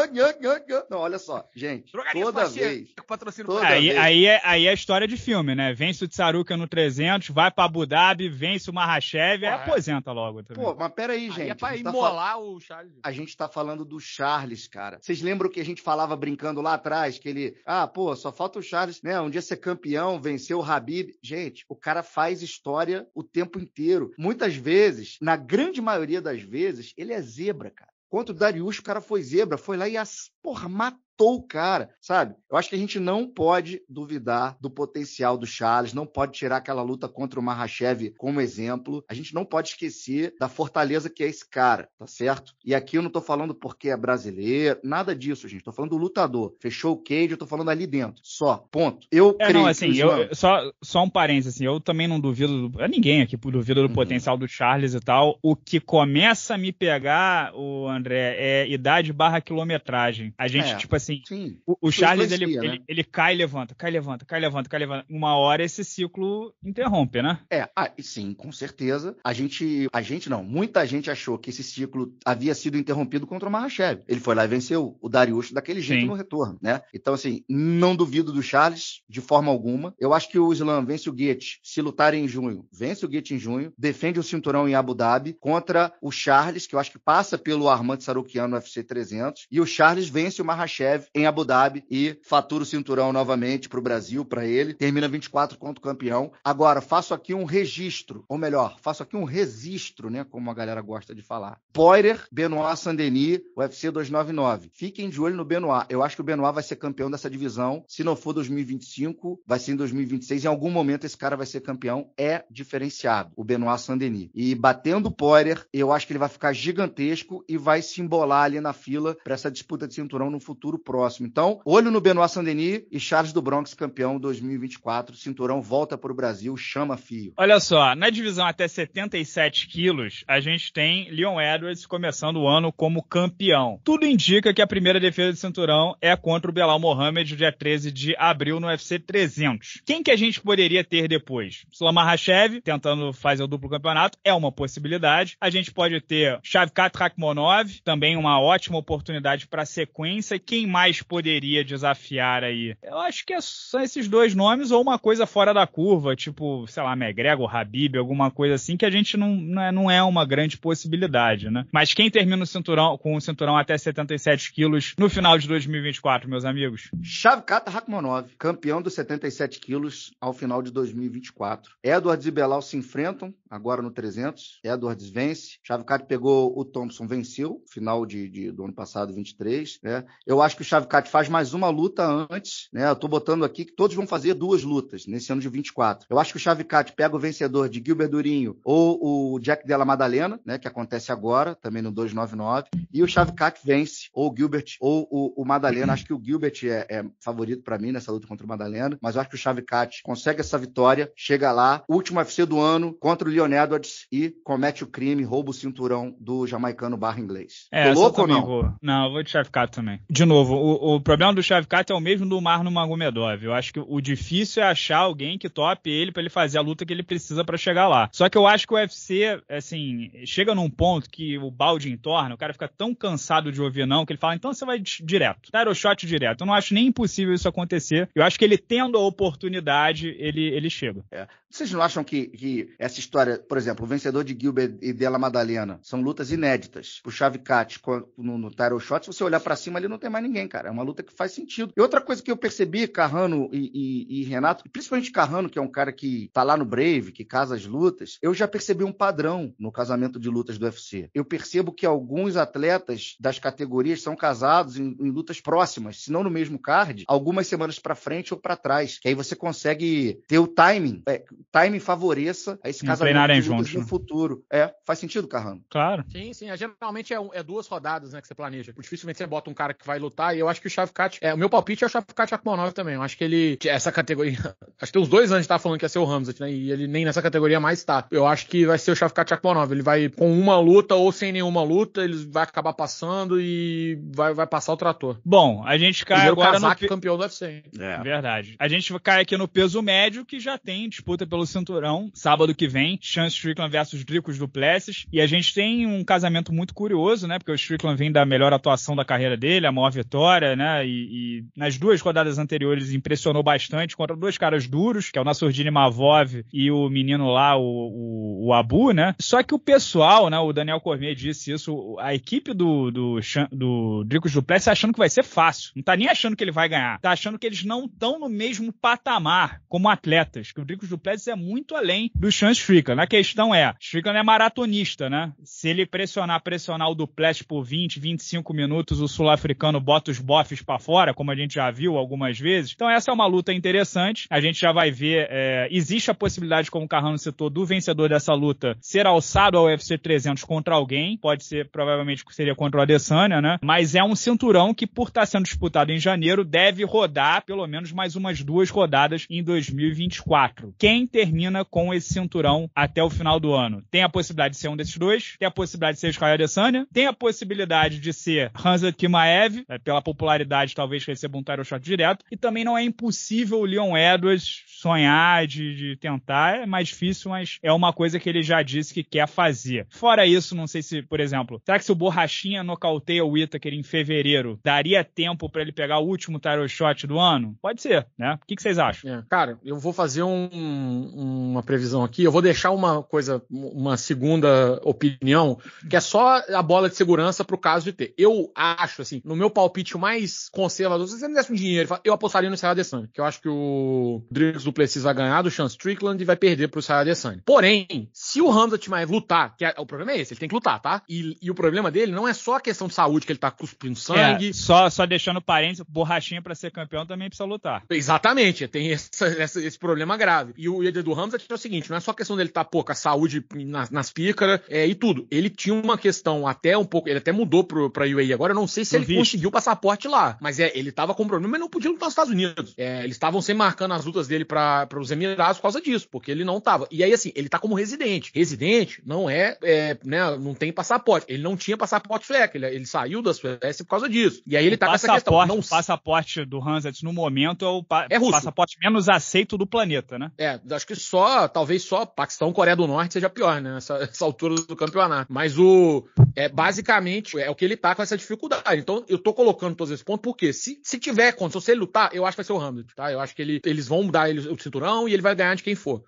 não, olha só, gente, Drogaria toda Pacheco, vez. É patrocínio toda aí, vez. Aí, é, aí é história de filme, né? Vence o Tsaruka no 300, vai pra Abu Dhabi, vence o Mahashev, ah, aí aposenta logo. Também. Pô, mas peraí, gente. Aí é pra tá imolar tá o Charles. A gente tá falando do Charles, cara. Vocês lembram que a gente falava brincando lá atrás, que ele, ah, pô, só falta o Charles, né? Um dia ser campeão, vencer o Habib. Gente, o cara faz história o tempo inteiro. Muitas vezes, na grande maioria das vezes, ele é zebra, cara. Contra o Darius, o cara foi zebra, foi lá e as, porra, matou matou o cara, sabe? Eu acho que a gente não pode duvidar do potencial do Charles, não pode tirar aquela luta contra o Mahashev como exemplo. A gente não pode esquecer da fortaleza que é esse cara, tá certo? E aqui eu não tô falando porque é brasileiro, nada disso, gente. Tô falando do lutador. Fechou o cage, eu tô falando ali dentro. Só, ponto. Eu é, creio não, assim, que eu, só, só um parênteses, assim, eu também não duvido, do, ninguém aqui duvida do uhum. potencial do Charles e tal. O que começa a me pegar, o André, é idade barra quilometragem. A gente, é. tipo assim, assim, Sim, o, o Charles ele, né? ele, ele, cai e levanta, cai levanta, cai levanta, cai levanta. Uma hora esse ciclo interrompe, né? É, ah, sim, com certeza. A gente, a gente não, muita gente achou que esse ciclo havia sido interrompido contra o Mahashev. Ele foi lá e venceu o Darius daquele jeito sim. no retorno, né? Então, assim, não duvido do Charles de forma alguma. Eu acho que o Islam vence o Guete se lutarem em junho, vence o Guete em junho, defende o cinturão em Abu Dhabi contra o Charles, que eu acho que passa pelo Armand Sarukian no UFC 300, e o Charles vence o Mahashev em Abu Dhabi e fatura o cinturão novamente para o Brasil, para ele. Termina 24 contra o campeão. Agora, faço aqui um registro, ou melhor, faço aqui um registro, né? Como a galera gosta de falar. Poirier, Benoit Saint-Denis, UFC 299. Fiquem de olho no Benoit. Eu acho que o Benoit vai ser campeão dessa divisão. Se não for 2025, vai ser em 2026. Em algum momento esse cara vai ser campeão. É diferenciado, o Benoit Saint-Denis. E batendo o Poirier, eu acho que ele vai ficar gigantesco e vai se embolar ali na fila para essa disputa de cinturão no futuro próximo. Então, olho no Benoit Saint-Denis e Charles do Bronx campeão 2024. Cinturão volta para o Brasil, chama fio. Olha só, na divisão até 77 quilos, a gente tem Leon Edwards começando o ano como campeão. Tudo indica que a primeira defesa de cinturão é contra o Belal Mohamed, dia 13 de abril, no UFC 300. Quem que a gente poderia ter depois? Hachev, tentando fazer o duplo campeonato, é uma possibilidade. A gente pode ter Shavkat Rakhmonov, também uma ótima oportunidade para sequência. Quem mais poderia desafiar aí? Eu acho que é são esses dois nomes ou uma coisa fora da curva, tipo, sei lá, McGregor, Habib, alguma coisa assim, que a gente não, não é, é uma grande possibilidade, né? Mas quem termina o cinturão, com o cinturão até 77 quilos no final de 2024, meus amigos? Shavkat Rakhmonov, campeão dos 77 quilos ao final de 2024. Edwards e Belal se enfrentam agora no 300. Edwards vence. Shavkat pegou o Thompson, venceu, final de, de do ano passado, 23. Né? Eu acho que o Chavecat faz mais uma luta antes, né? Eu tô botando aqui que todos vão fazer duas lutas nesse ano de 24. Eu acho que o Chavecat pega o vencedor de Gilbert Durinho ou o Jack Della Madalena, né? Que acontece agora, também no 299. E o Chavecat vence, ou o Gilbert, ou o, o Madalena. Acho que o Gilbert é, é favorito para mim nessa luta contra o Madalena, mas eu acho que o Chavecat consegue essa vitória, chega lá, último UFC do ano contra o Leon Edwards e comete o crime, rouba o cinturão do jamaicano barra inglês. É, Tô louco ou não? Vou... Não, eu vou de Chavecat também. De novo, o, o problema do Shavkat é o mesmo do Marno Magomedov. Eu acho que o difícil é achar alguém que tope ele para ele fazer a luta que ele precisa para chegar lá. Só que eu acho que o UFC, assim, chega num ponto que o balde entorna, o cara fica tão cansado de ouvir não que ele fala, então você vai direto, dar o shot direto. Eu não acho nem impossível isso acontecer. Eu acho que ele tendo a oportunidade, ele, ele chega. É. Vocês não acham que, que, essa história, por exemplo, o vencedor de Gilbert e Della Madalena são lutas inéditas? O Shavkat no, no Tyro Shot, se você olhar para cima, ele não tem mais ninguém cara. É uma luta que faz sentido. E outra coisa que eu percebi, Carrano e, e, e Renato, principalmente Carrano, que é um cara que tá lá no Brave, que casa as lutas, eu já percebi um padrão no casamento de lutas do UFC. Eu percebo que alguns atletas das categorias são casados em, em lutas próximas, se não no mesmo card, algumas semanas para frente ou para trás. Que aí você consegue ter o timing, é, o timing favoreça a esse casamento de lutas no né? futuro. É, faz sentido, Carrano? Claro. Sim, sim. É, geralmente é, é duas rodadas né, que você planeja. Dificilmente você bota um cara que vai lutar tá? E eu acho que o Shavkat. É, o meu palpite é o Shavkat Akhmonov também. Eu acho que ele. Essa categoria. *laughs* Acho que tem uns dois anos que tá falando que ia ser o Hamzat, né? E ele nem nessa categoria mais tá. Eu acho que vai ser o Shavkat Akhmonov. Ele vai com uma luta ou sem nenhuma luta, ele vai acabar passando e vai, vai passar o trator. Bom, a gente cai agora Kazak, no. campeão do UFC. É. Verdade. A gente cai aqui no peso médio, que já tem disputa pelo cinturão sábado que vem. Chance Strickland versus Dricos Duplessis. E a gente tem um casamento muito curioso, né? Porque o Strickland vem da melhor atuação da carreira dele, a maior vitória vitória, né? E, e, nas duas rodadas anteriores impressionou bastante contra dois caras duros, que é o Nassurdini Mavov e o menino lá, o, o, o, Abu, né? Só que o pessoal, né? O Daniel Cormier disse isso, a equipe do, do, do Dricos Duplessis tá achando que vai ser fácil. Não tá nem achando que ele vai ganhar. Tá achando que eles não estão no mesmo patamar como atletas, que o Dricos Duplessis é muito além do Chance Strickland. A questão é, Strickland é maratonista, né? Se ele pressionar, pressionar o Duplessis por 20, 25 minutos, o sul-africano bota bota os bofs para fora, como a gente já viu algumas vezes. Então essa é uma luta interessante. A gente já vai ver. É, existe a possibilidade, como o Carrano citou, do vencedor dessa luta ser alçado ao UFC 300 contra alguém. Pode ser, provavelmente, seria contra o Adesanya, né? Mas é um cinturão que, por estar tá sendo disputado em janeiro, deve rodar pelo menos mais umas duas rodadas em 2024. Quem termina com esse cinturão até o final do ano? Tem a possibilidade de ser um desses dois, tem a possibilidade de ser Israel Adesanya, tem a possibilidade de ser Hansa Kimaev, é, pela popularidade, talvez receba um title shot direto. E também não é impossível o Leon Edwards sonhar, de, de tentar. É mais difícil, mas é uma coisa que ele já disse que quer fazer. Fora isso, não sei se, por exemplo, será que se o Borrachinha nocauteia o Itaker em fevereiro, daria tempo para ele pegar o último title shot do ano? Pode ser, né? O que, que vocês acham? É, cara, eu vou fazer um, uma previsão aqui. Eu vou deixar uma coisa, uma segunda opinião, que é só a bola de segurança pro caso de ter. Eu acho, assim, no meu palpite palpite mais conservador, se você me desse um dinheiro, eu apostaria no Sarah Adesanya, que eu acho que o Driggs Duplessis vai ganhar do Sean Strickland e vai perder pro Sarah Adesanya. Porém, se o Hamza Timaev lutar, que é, o problema é esse, ele tem que lutar, tá? E, e, o problema dele não é só a questão de saúde, que ele tá cuspindo sangue. É, só, só deixando parênteses, borrachinha para ser campeão também precisa lutar. Exatamente, tem essa, essa, esse problema grave. E o do Hamza é o seguinte, não é só a questão dele estar tá, com a saúde nas, nas pícaras é, e tudo. Ele tinha uma questão até um pouco, ele até mudou pro, pra UAE agora, eu não sei se ele conseguiu passar passaporte lá. Mas é, ele tava com problema, mas não podia lutar nos Estados Unidos. É, eles estavam sem marcando as lutas dele para os Emirados por causa disso, porque ele não tava. E aí, assim, ele tá como residente. Residente não é, é né, não tem passaporte. Ele não tinha passaporte sueco, ele, ele saiu da Suécia por causa disso. E aí ele o tá com essa questão. Não... O passaporte do Hansets no momento é o pa é passaporte menos aceito do planeta, né? É, acho que só, talvez só Paquistão, Coreia do Norte seja pior, né? Essa, *laughs* essa altura do campeonato. Mas o, é, basicamente, é o que ele tá com essa dificuldade. Então, eu tô colocando colocando todos esses pontos, porque se, se tiver condição, se ele lutar, eu acho que vai ser o Hamlet, tá? Eu acho que ele, eles vão dar ele o cinturão e ele vai ganhar de quem for.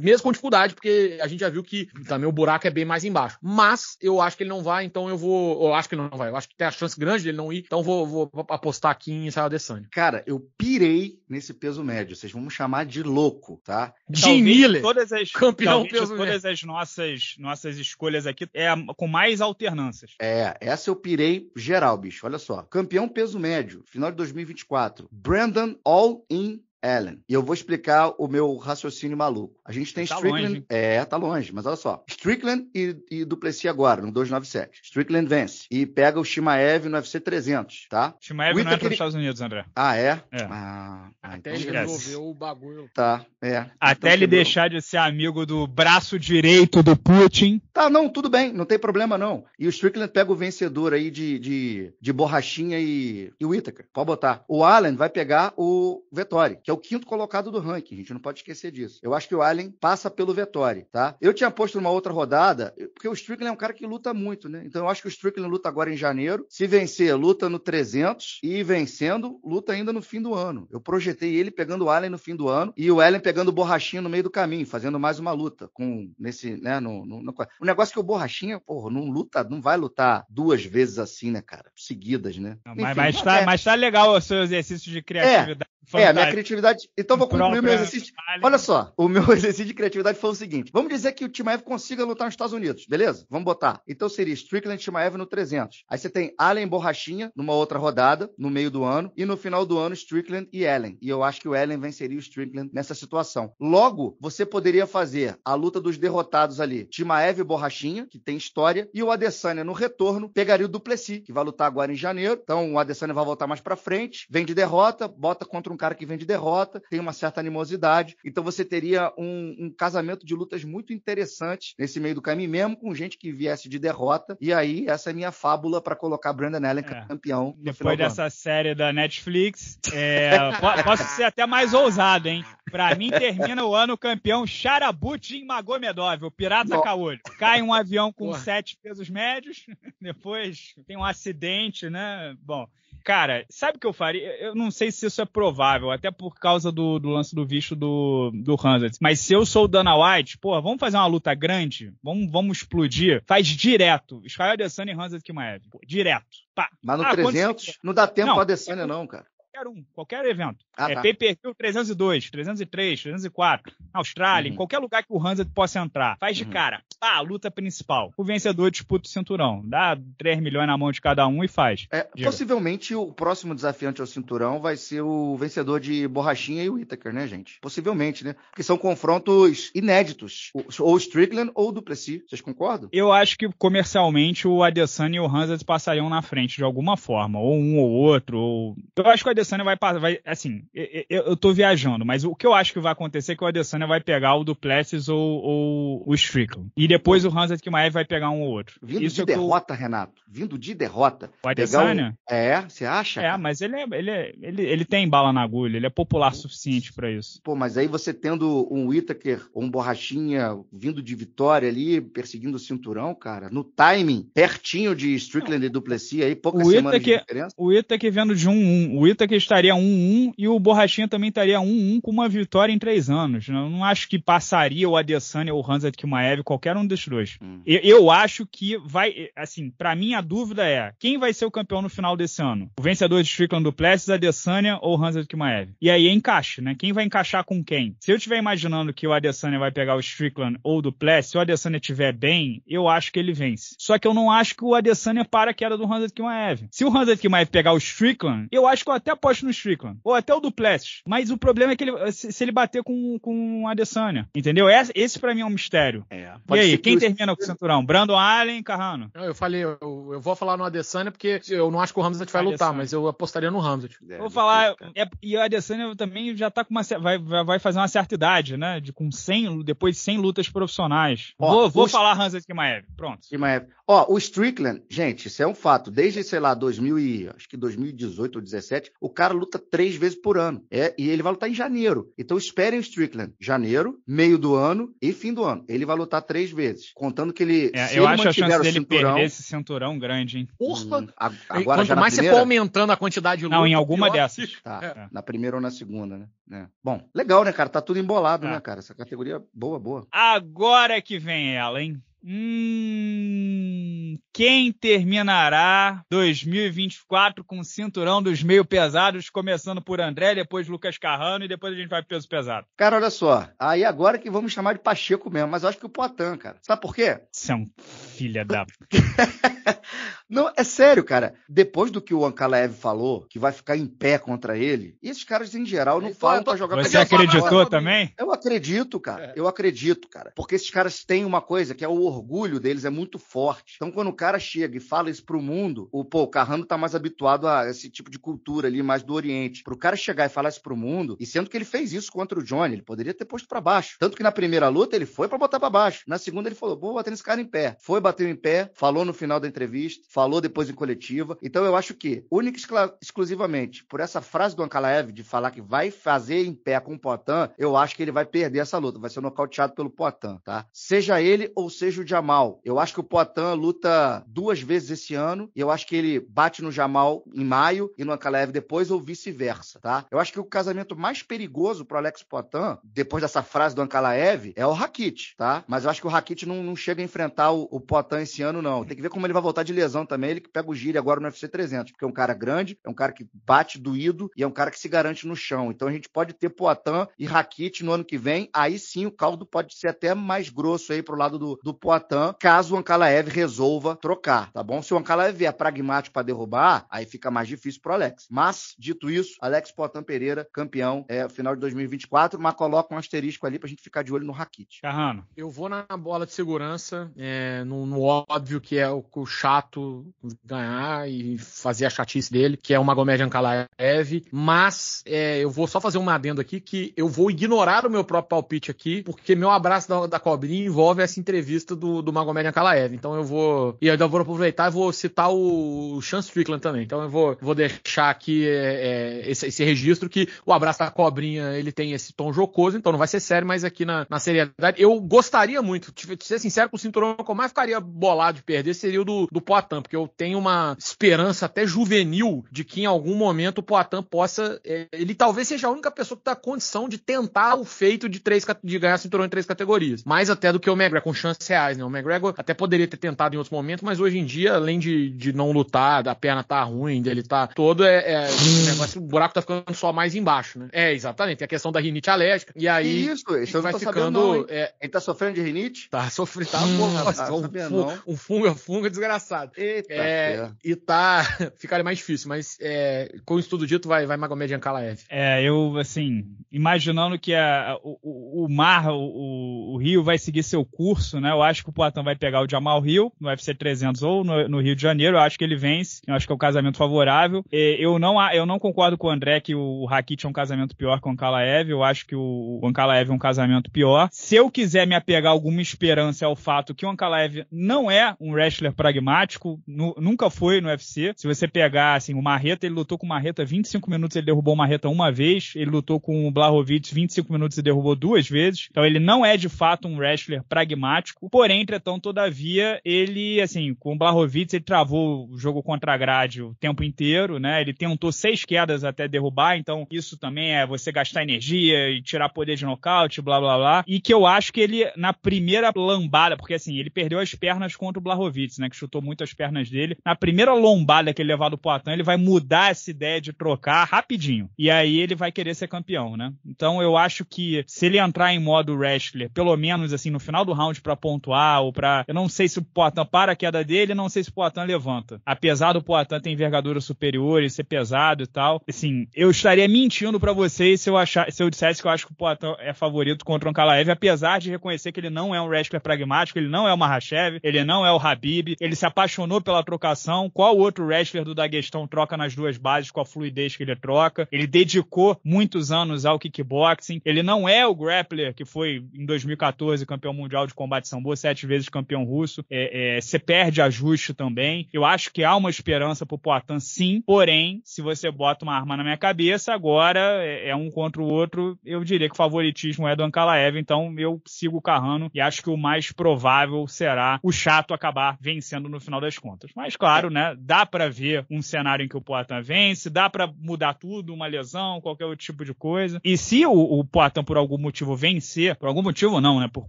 mesmo com dificuldade, porque a gente já viu que também o buraco é bem mais embaixo. Mas eu acho que ele não vai, então eu vou. Eu acho que ele não vai. Eu acho que tem a chance grande dele não ir, então vou, vou apostar aqui em Israel Adesanya. Cara, eu pirei nesse peso médio. Vocês vão me chamar de louco, tá? De Miller, todas as, campeão peso todas médio. as nossas, nossas escolhas aqui é com mais alternâncias. É, essa eu pirei geral, bicho. Olha só. Campeão campeão peso médio, final de 2024. Brandon All In Allen. E eu vou explicar o meu raciocínio maluco. A gente tem tá Strickland. Longe. É, tá longe, mas olha só. Strickland e, e Duplessis agora, no 297. Strickland vence e pega o Shimaev no UFC 300, tá? Shimaev não é entra nos Estados Unidos, André. Ah, é? é. Ah, ah Até então... ele resolveu o bagulho. Tá, é. Até então ele deixar de ser amigo do braço direito do Putin. Tá, não, tudo bem, não tem problema não. E o Strickland pega o vencedor aí de, de, de borrachinha e, e Whittaker. Pode botar. O Allen vai pegar o Vettori, que é o quinto colocado do ranking, a gente não pode esquecer disso. Eu acho que o Allen passa pelo Vettori, tá? Eu tinha posto numa outra rodada, porque o Strickland é um cara que luta muito, né? Então eu acho que o Strickland luta agora em janeiro. Se vencer, luta no 300 e vencendo, luta ainda no fim do ano. Eu projetei ele pegando o Allen no fim do ano e o Allen pegando o Borrachinho no meio do caminho, fazendo mais uma luta com nesse, né, no, no, no... o negócio é que o Borrachinha, porra, não luta, não vai lutar duas vezes assim, né, cara? Seguidas, né? Não, Enfim, mas, mas, tá, é. mas tá legal o seu exercício de criatividade é. É, Fantástico. É, minha criatividade. Então vou concluir o meu exercício. Vale. Olha só, o meu *laughs* exercício de criatividade foi o seguinte: vamos dizer que o Timaev consiga lutar nos Estados Unidos, beleza? Vamos botar. Então seria Strickland Timaev no 300. Aí você tem Allen Borrachinha numa outra rodada, no meio do ano, e no final do ano Strickland e Allen. E eu acho que o Allen venceria o Strickland nessa situação. Logo, você poderia fazer a luta dos derrotados ali, Timaev e Borrachinha, que tem história, e o Adesanya no retorno pegaria o Duplessis, que vai lutar agora em janeiro. Então o Adesanya vai voltar mais para frente, vem de derrota, bota contra um cara que vem de derrota, tem uma certa animosidade. Então você teria um, um casamento de lutas muito interessante nesse meio do caminho, mesmo com gente que viesse de derrota. E aí, essa é minha fábula para colocar Brandon Allen é. campeão. Depois dessa série da Netflix, é, *laughs* posso ser até mais ousado, hein? Pra mim, termina o ano o campeão Charabutin Magomedov, o pirata caolho. Cai um avião com Porra. sete pesos médios, *laughs* depois tem um acidente, né? Bom, Cara, sabe o que eu faria? Eu não sei se isso é provável, até por causa do, do lance do visto do, do Mas se eu sou o Dana White, pô, vamos fazer uma luta grande? Vamos, vamos explodir? Faz direto. Israel Adesanya e Hansard Kimaev. Pô, direto. Pá. Mas no ah, 300, não dá tempo não, pra Adesanya não, cara qualquer um, qualquer evento. Ah, é tá. pay 302, 303, 304, na Austrália, uhum. em qualquer lugar que o Hansa possa entrar. Faz de uhum. cara. Pá, luta principal. O vencedor disputa o cinturão. Dá 3 milhões na mão de cada um e faz. É, possivelmente o próximo desafiante ao cinturão vai ser o vencedor de Borrachinha e o Itaker, né, gente? Possivelmente, né? Porque são confrontos inéditos. Ou Strickland ou Duplessis. Vocês concordam? Eu acho que comercialmente o Adesanya e o Hansa passariam na frente de alguma forma. Ou um ou outro. Ou... Eu acho que o Adesanya Adesanya vai vai assim, eu, eu tô viajando, mas o que eu acho que vai acontecer é que o Adesanya vai pegar o Duplessis ou, ou o Strickland. E depois o Hansa Kimaev vai pegar um ou outro. Vindo Isso de é derrota, Renato. Vindo de derrota. O Adesanya? Um... É, você acha? É, cara? mas ele, é, ele, é, ele, ele tem bala na agulha, ele é popular o... suficiente para isso. Pô, mas aí você tendo um Whittaker ou um Borrachinha vindo de vitória ali, perseguindo o cinturão, cara, no timing, pertinho de Strickland e Duplessis aí, poucas o semanas de diferença. O Whittaker vendo de um, um. O Whittaker estaria 1-1 e o Borrachinha também estaria 1-1 com uma vitória em três anos. Eu não acho que passaria o Adesanya ou o Hansa Kimaev, qualquer um desses dois. Hum. Eu, eu, acho que vai, assim, para mim a dúvida é quem vai ser o campeão no final desse ano? O vencedor de Strickland Duplessis, Adesanya ou Hansa Kimaev? E aí encaixa, né? Quem vai encaixar com quem? Se eu estiver imaginando que o Adesanya vai pegar o Strickland ou o Duplessis, se o Adesanya estiver bem, eu acho que ele vence. Só que eu não acho que o Adesanya para a queda do Hansa Kimaev. Se o Hansa Kimaev pegar o Strickland, eu acho que eu até aposto no Strickland. Ou até o Duplessis. Mas o problema é que ele, se, se ele bater com, com Adesanya, entendeu? Esse, esse para mim é um mistério. É. E aí, quem termina com o cinturão? Brandon Allen, Carrano? eu falei, eu, eu, vou falar no Adesanya porque eu não acho que o Ramsat vai lutar, mas eu apostaria no Ramsat. É, vou falar, é, e o Adesanya também já tá com uma vai, vai fazer uma certa idade, né? De com 100, depois de 100 lutas profissionais. Ó, vou vou falar falar Ramsat Kimaev, pronto. Kimaev. Ó, o Strickland, gente, isso é um fato, desde, sei lá, 2000 e, acho que 2018 ou 17, o cara luta três vezes por ano. É, e ele vai lutar em janeiro. Então esperem o Strickland. Janeiro, meio do ano e fim do ano. Ele vai lutar três vezes. Contando que ele. É, eu ele acho a chance dele cinturão, perder esse cinturão grande, hein? Porra! Hum, agora Quanto já mais primeira, você for aumentando a quantidade de luta. Não, em alguma pior, dessas. Tá, é. na primeira ou na segunda, né? É. Bom, legal, né, cara? Tá tudo embolado, tá. né, cara? Essa categoria é boa, boa. Agora é que vem ela, hein? Hum quem terminará 2024 com o cinturão dos meio pesados, começando por André, depois Lucas Carrano e depois a gente vai pro peso pesado. Cara, olha só. Aí agora que vamos chamar de Pacheco mesmo, mas eu acho que o Poitin, cara. Sabe por quê? Você é um filha da. *laughs* Não, é sério, cara. Depois do que o Ankalaev falou, que vai ficar em pé contra ele, esses caras em geral não falam para jogar Você acreditou também? Eu acredito, cara. É. Eu acredito, cara. Porque esses caras têm uma coisa que é o orgulho deles é muito forte. Então, quando quando o cara chega e fala isso pro mundo, o, pô, o Carrano tá mais habituado a esse tipo de cultura ali, mais do Oriente. Pro cara chegar e falar isso pro mundo, e sendo que ele fez isso contra o Johnny, ele poderia ter posto para baixo. Tanto que na primeira luta ele foi para botar para baixo. Na segunda ele falou, vou bater nesse cara em pé. Foi, bateu em pé, falou no final da entrevista, falou depois em coletiva. Então eu acho que, única e exclusivamente por essa frase do Ankalaev de falar que vai fazer em pé com o Poitin, eu acho que ele vai perder essa luta, vai ser nocauteado pelo Poitin, tá? Seja ele ou seja o Jamal. Eu acho que o Poitin luta duas vezes esse ano, e eu acho que ele bate no Jamal em maio e no Ankalaev depois, ou vice-versa, tá? Eu acho que o casamento mais perigoso pro Alex Poitin, depois dessa frase do Ankalaev, é o Rakit, tá? Mas eu acho que o Rakit não, não chega a enfrentar o, o Poitin esse ano, não. Tem que ver como ele vai voltar de lesão também, ele que pega o Giri agora no UFC 300, porque é um cara grande, é um cara que bate doído e é um cara que se garante no chão. Então a gente pode ter Poitin e Rakit no ano que vem, aí sim o caldo pode ser até mais grosso aí pro lado do, do Poitin, caso o Ankalaev resolva resolva trocar, tá bom? Se o Ancala é pragmático para derrubar, aí fica mais difícil pro Alex. Mas, dito isso, Alex Potan Pereira, campeão, é, final de 2024, mas coloca um asterisco ali pra gente ficar de olho no Rakit. Carrano. Eu vou na bola de segurança, é, no, no, óbvio que é o, o, chato ganhar e fazer a chatice dele, que é uma Gomed Ankalaev, mas é, eu vou só fazer um adendo aqui que eu vou ignorar o meu próprio palpite aqui, porque meu abraço da, da cobrinha envolve essa entrevista do, do Magomed Ankalaev. Então eu vou e então eu vou aproveitar e vou citar o Sean Strickland também. Então eu vou, vou deixar aqui é, é, esse, esse, registro que o Abraço da Cobrinha ele tem esse tom jocoso, então não vai ser sério, mas aqui na, na seriedade. Eu gostaria muito, de ser sincero, com o cinturão que eu mais ficaria bolado de perder seria o do, do Poitin, porque eu tenho uma esperança até juvenil de que em algum momento o Poitin possa. É, ele talvez seja a única pessoa que dá condição de tentar o feito de, três, de ganhar cinturão em três categorias. Mais até do que o McGregor, com chances reais, né? O McGregor até poderia ter tentado em outros momento, mas hoje em dia, além de, de não lutar, a perna tá ruim, dele tá todo, é, é o, negócio, o buraco tá ficando só mais embaixo, né? É, exatamente. Tem a questão da rinite alérgica. E aí. Que isso, isso vai ficando. Não, é... Ele tá sofrendo de rinite? Tá *laughs* sofrendo. Tá, hum, porra, rapaz, um, fungo, um fungo funga desgraçado. Eita, é, e tá. *laughs* Ficaria mais difícil, mas é, com isso tudo dito, vai, vai Magomed Ankalaev. É, eu, assim, imaginando que a, o, o, mar, o, o, rio vai seguir seu curso, né? Eu acho que o Platão vai pegar o Jamal Rio. no UFC UFC 300 ou no, no, Rio de Janeiro. Eu acho que ele vence. Eu acho que é um casamento favorável. Eu não, eu não concordo com o André que o Rakit é um casamento pior que o Ankalaev. Eu acho que o Ankalaev é um casamento pior. Se eu quiser me apegar alguma esperança ao fato que o Ankalaev não é um wrestler pragmático, nu, nunca foi no UFC. Se você pegar, assim, o Marreta, ele lutou com o Marreta 25 minutos, ele derrubou o Marreta uma vez. Ele lutou com o Blahovic 25 minutos e derrubou duas vezes. Então ele não é, de fato, um wrestler pragmático. Porém, entretanto, todavia, ele assim, com o Blahovic, ele travou o jogo contra a grade o tempo inteiro, né? Ele tentou seis quedas até derrubar, então isso também é você gastar energia e tirar poder de nocaute, blá blá blá. E que eu acho que ele, na primeira lambada, porque assim, ele perdeu as pernas contra o Blahovic, né? Que chutou muito as pernas dele. Na primeira lombada que ele levar do Poitin, ele vai mudar essa ideia de trocar rapidinho. E aí ele vai querer ser campeão, né? Então eu acho que se ele entrar em modo wrestler, pelo menos assim, no final do round para pontuar ou para Eu não sei se o Poitin para para a queda dele, não sei se o Poitin levanta. Apesar do Poitin ter envergadura superior e ser pesado e tal, assim, eu estaria mentindo para vocês se eu, achar, se eu dissesse que eu acho que o Poitin é favorito contra o Ankalaev, apesar de reconhecer que ele não é um wrestler pragmático, ele não é o Mahashev, ele não é o Habib, ele se apaixonou pela trocação, qual outro wrestler do Daguestão troca nas duas bases com a fluidez que ele troca, ele dedicou muitos anos ao kickboxing, ele não é o grappler que foi em 2014 campeão mundial de combate sambo, sete vezes campeão russo, é, é você perde ajuste também. Eu acho que há uma esperança pro Poitin, sim. Porém, se você bota uma arma na minha cabeça, agora é, é um contra o outro. Eu diria que o favoritismo é do Ankalaev, então eu sigo o Carrano e acho que o mais provável será o chato acabar vencendo no final das contas. Mas claro, né, dá para ver um cenário em que o Poitin vence, dá para mudar tudo, uma lesão, qualquer outro tipo de coisa. E se o, o Poitin por algum motivo vencer, por algum motivo não, né, por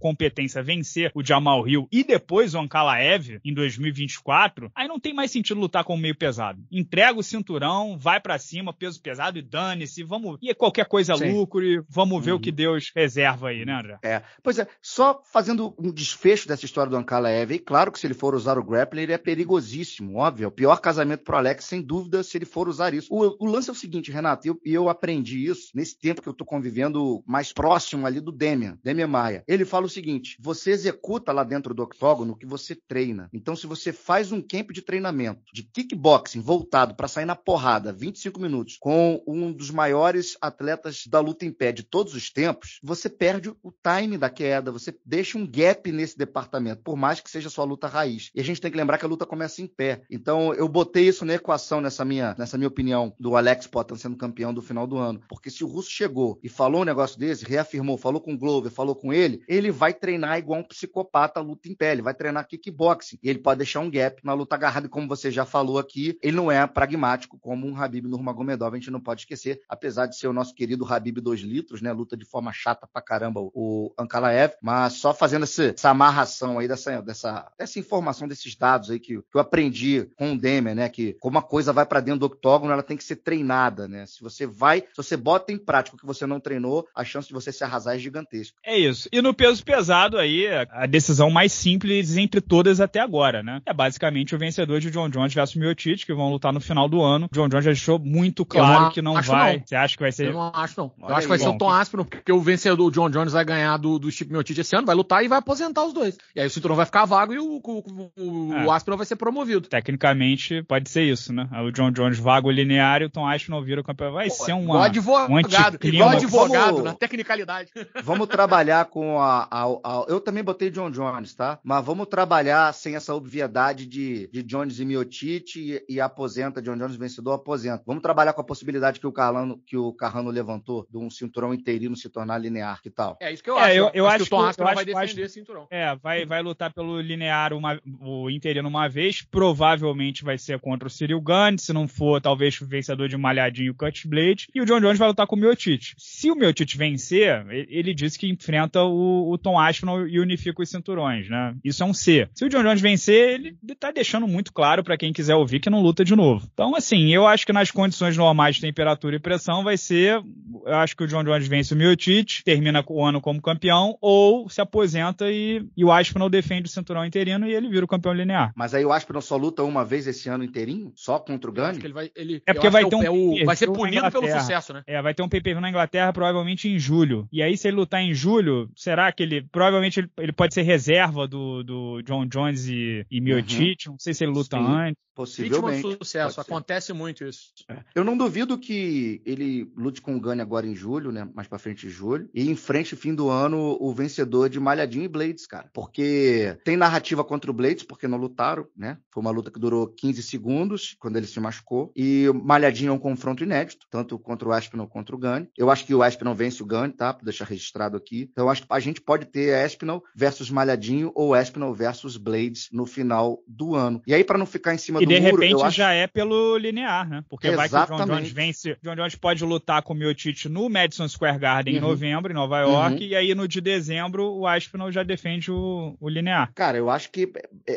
competência vencer o Jamal Hill e depois o Ankalaev, em 2024, aí não tem mais sentido lutar com o meio pesado. Entrega o cinturão, vai para cima, peso pesado e dane-se, vamos. E é qualquer coisa Sim. lucro e vamos ver uhum. o que uhum. Deus reserva aí, né, André? É. Pois é, só fazendo um desfecho dessa história do Ankalaev, e claro que se ele for usar o grappler ele é perigosíssimo, óbvio. o pior casamento pro Alex, sem dúvida, se ele for usar isso. O, o lance é o seguinte, Renato, e eu, eu, aprendi isso nesse tempo que eu tô convivendo mais próximo ali do Demian, Demian Maia. Ele fala o seguinte: você executa lá dentro do octógono o que você treina. Então, se você faz um camp de treinamento de kickboxing voltado para sair na porrada 25 minutos com um dos maiores atletas da luta em pé de todos os tempos, você perde o time da queda, você deixa um gap nesse departamento, por mais que seja sua luta raiz. E a gente tem que lembrar que a luta começa em pé. Então, eu botei isso na equação nessa minha, nessa minha opinião do Alex Potan sendo campeão do final do ano, porque se o russo chegou e falou um negócio desse, reafirmou, falou com o Glover, falou com ele, ele vai treinar igual um psicopata luta em pé, ele vai treinar kickboxing e Ele pode deixar um gap na luta agarrada, e como você já falou aqui, ele não é pragmático como um Habib Nurmagomedov, a gente não pode esquecer, apesar de ser o nosso querido Habib 2 litros, né, luta de forma chata pra caramba o Ankalaev, mas só fazendo essa, essa amarração aí dessa, dessa, dessa informação, desses dados aí que, que eu aprendi com o Demer, né, que como a coisa vai para dentro do octógono, ela tem que ser treinada, né, se você vai, se você bota em prática o que você não treinou, a chance de você se arrasar é gigantesca. É isso, e no peso pesado aí, a decisão mais simples entre todas até agora, né? É basicamente o vencedor de John Jones versus Miocic, que vão lutar no final do ano. John Jones já deixou muito claro não, que não vai. Não. Você acha que vai ser? Eu não acho, não. Olha eu acho aí, que vai bom, ser o Tom que... porque o vencedor, o John Jones, vai ganhar do, do Steve Miocic esse ano, vai lutar e vai aposentar os dois. E aí o cinturão vai ficar vago e o, o, o, é. o vai ser promovido. Tecnicamente, pode ser isso, né? O John Jones vago linear e o Tom Aspinall vira o campeão. Vai Pô, ser uma, advogado, um Igual advogado, na tecnicalidade. Vamos trabalhar com a, a, a, Eu também botei John Jones, tá? Mas vamos trabalhar sem essa obviedade de, de Jones e Miotite e, e, aposenta, John Jones vencedor, aposenta. Vamos trabalhar com a possibilidade que o Carlano, que o Carrano levantou de um cinturão interino se tornar linear, que tal? É isso que eu é, acho. Eu, eu acho, acho que o Tom Haskell vai defender acho, esse cinturão. É, vai, vai lutar pelo linear uma, o interino uma vez, provavelmente vai ser contra o Cyril Gunn, se não for, talvez o vencedor de um malhadinho Cut Blade, e o John Jones vai lutar com o Miotite. Se o Miotite vencer, ele, ele disse que enfrenta o, o Tom Aspinall e unifica os cinturões, né? Isso é um C. Se o John Jones condições de vencer, ele está deixando muito claro para quem quiser ouvir que não luta de novo. Então, assim, eu acho que nas condições normais de temperatura e pressão vai ser, eu acho que o John Jones vence o Miocic, termina o ano como campeão, ou se aposenta e, e o Aspinall defende o cinturão interino e ele vira o campeão linear. Mas aí o Aspinall só luta uma vez esse ano inteirinho? Só contra o Gani? Ele vai, ele, é porque vai é ter um, o, vai ser punido pelo sucesso, né? É, vai ter um pay-per-view na Inglaterra provavelmente em julho. E aí se ele lutar em julho, será que ele provavelmente ele, ele pode ser reserva do, do John Jones e, e Miotite, uhum. não sei se ele luta Sim. antes. Possivelmente. Ritmo de sucesso, acontece muito isso. É. Eu não duvido que ele lute com o Gani agora em julho, né? Mais pra frente de julho. E enfrente, fim do ano, o vencedor de Malhadinho e Blades, cara. Porque tem narrativa contra o Blades, porque não lutaram, né? Foi uma luta que durou 15 segundos, quando ele se machucou. E Malhadinho é um confronto inédito, tanto contra o Aspinall quanto o Gani. Eu acho que o Aspinall vence o Gani, tá? Pra deixar registrado aqui. Então acho que a gente pode ter Aspinall versus Malhadinho ou Aspinall versus Blades no final do ano. E aí, para não ficar em cima do e de muro, repente já é pelo linear, né? Porque Exatamente. vai que o John Jones vence. John Jones pode lutar com o Miotite no Madison Square Garden uhum. em novembro, em Nova York, uhum. e aí no de dezembro o Aspinall já defende o, o linear. Cara, eu acho que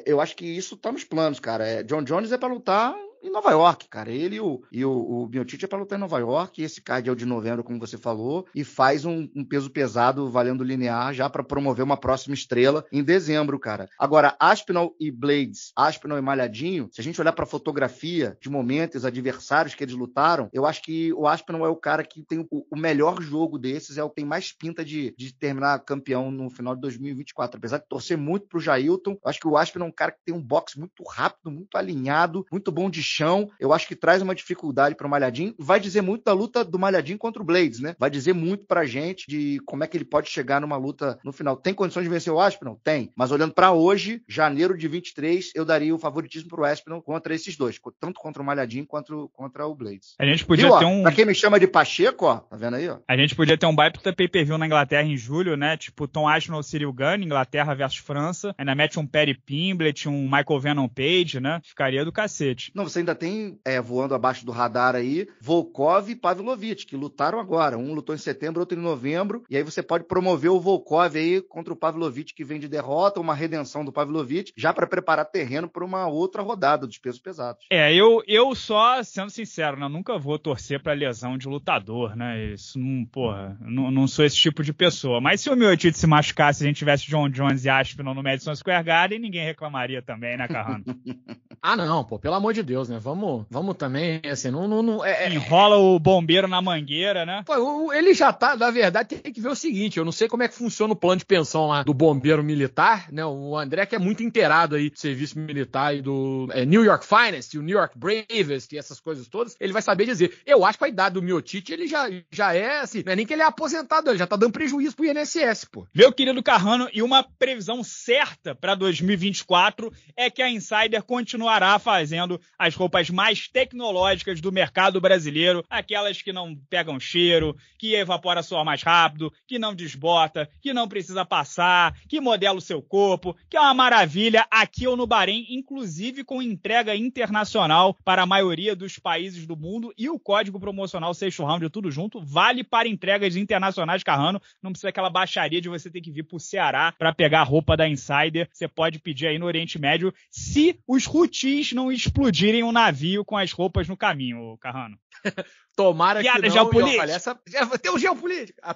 eu acho que isso tá nos planos, cara. É, John Jones é para lutar em Nova York, cara. Ele e o, e o, o Miotite é pra lutar em Nova York. esse card é o de novembro, como você falou. E faz um, um peso pesado valendo linear já para promover uma próxima estrela em dezembro, cara. Agora, Aspinall e Blades, Aspinall e Malhadinho, se a gente olhar pra fotografia de momentos, adversários que eles lutaram, eu acho que o Aspinall é o cara que tem o, o melhor jogo desses, é o que tem mais pinta de, de terminar campeão no final de 2024. Apesar de torcer muito pro Jailton, eu acho que o Aspinall é um cara que tem um boxe muito rápido, muito alinhado, muito bom de chão, eu acho que traz uma dificuldade para o Malhadinho. Vai dizer muito da luta do Malhadinho contra o Blades, né? Vai dizer muito para gente de como é que ele pode chegar numa luta no final. Tem condições de vencer o Aspinall? Tem. Mas olhando para hoje, janeiro de 23, eu daria o favoritismo para o Aspinall contra esses dois, tanto contra o Malhadinho quanto contra o Blades. A gente podia Viu, ter ó, um. Pra quem me chama de Pacheco, ó, tá vendo aí, ó? A gente podia ter um baita pay per view na Inglaterra em julho, né? Tipo Tom Aspinall, Cyril Gunn, Inglaterra versus França. Ainda mete um Perry Pimblett, um Michael Venom Page, né? Ficaria do cacete. Não, você ainda tem é, voando abaixo do radar aí Volkov e Pavlovich, que lutaram agora. Um lutou em setembro, outro em novembro. E aí você pode promover o Volkov aí contra o Pavlovich, que vem de derrota, uma redenção do Pavlovich, já para preparar terreno para uma outra rodada dos pesos pesados. É, eu, eu só, sendo sincero, né, nunca vou torcer para lesão de lutador, né? Isso não, porra, não, não sou esse tipo de pessoa. Mas se o Miotito se machucasse, a gente tivesse John Jones e Aspinall no Madison Square Garden, ninguém reclamaria também, né, Carrano? *laughs* ah, não, pô, pelo amor de Deus né? Vamos, vamos também, assim, não. não, não é, é Enrola o bombeiro na mangueira, né? Pô, ele já tá, na verdade, tem que ver o seguinte: eu não sei como é que funciona o plano de pensão lá do bombeiro militar, né? O André que é muito inteirado aí do serviço militar e do é, New York Finance, o New York Bravest e essas coisas todas, ele vai saber dizer. Eu acho que a idade do Miotite, ele já, já é assim, não é nem que ele é aposentado, ele já tá dando prejuízo pro INSS, pô. Meu querido Carrano, e uma previsão certa para 2024 é que a Insider continuará fazendo as roupas mais tecnológicas do mercado brasileiro, aquelas que não pegam cheiro, que evapora suor mais rápido, que não desbota, que não precisa passar, que modela o seu corpo, que é uma maravilha aqui ou no Bahrein, inclusive com entrega internacional para a maioria dos países do mundo e o código promocional sexto round, tudo junto, vale para entregas internacionais, Carrano. Não precisa aquela baixaria de você ter que vir para o Ceará para pegar a roupa da Insider. Você pode pedir aí no Oriente Médio, se os rutis não explodirem um navio com as roupas no caminho, Carrano. *laughs* Tomara piada que não. Geopolítica. essa, é, tem um geopolítico. A,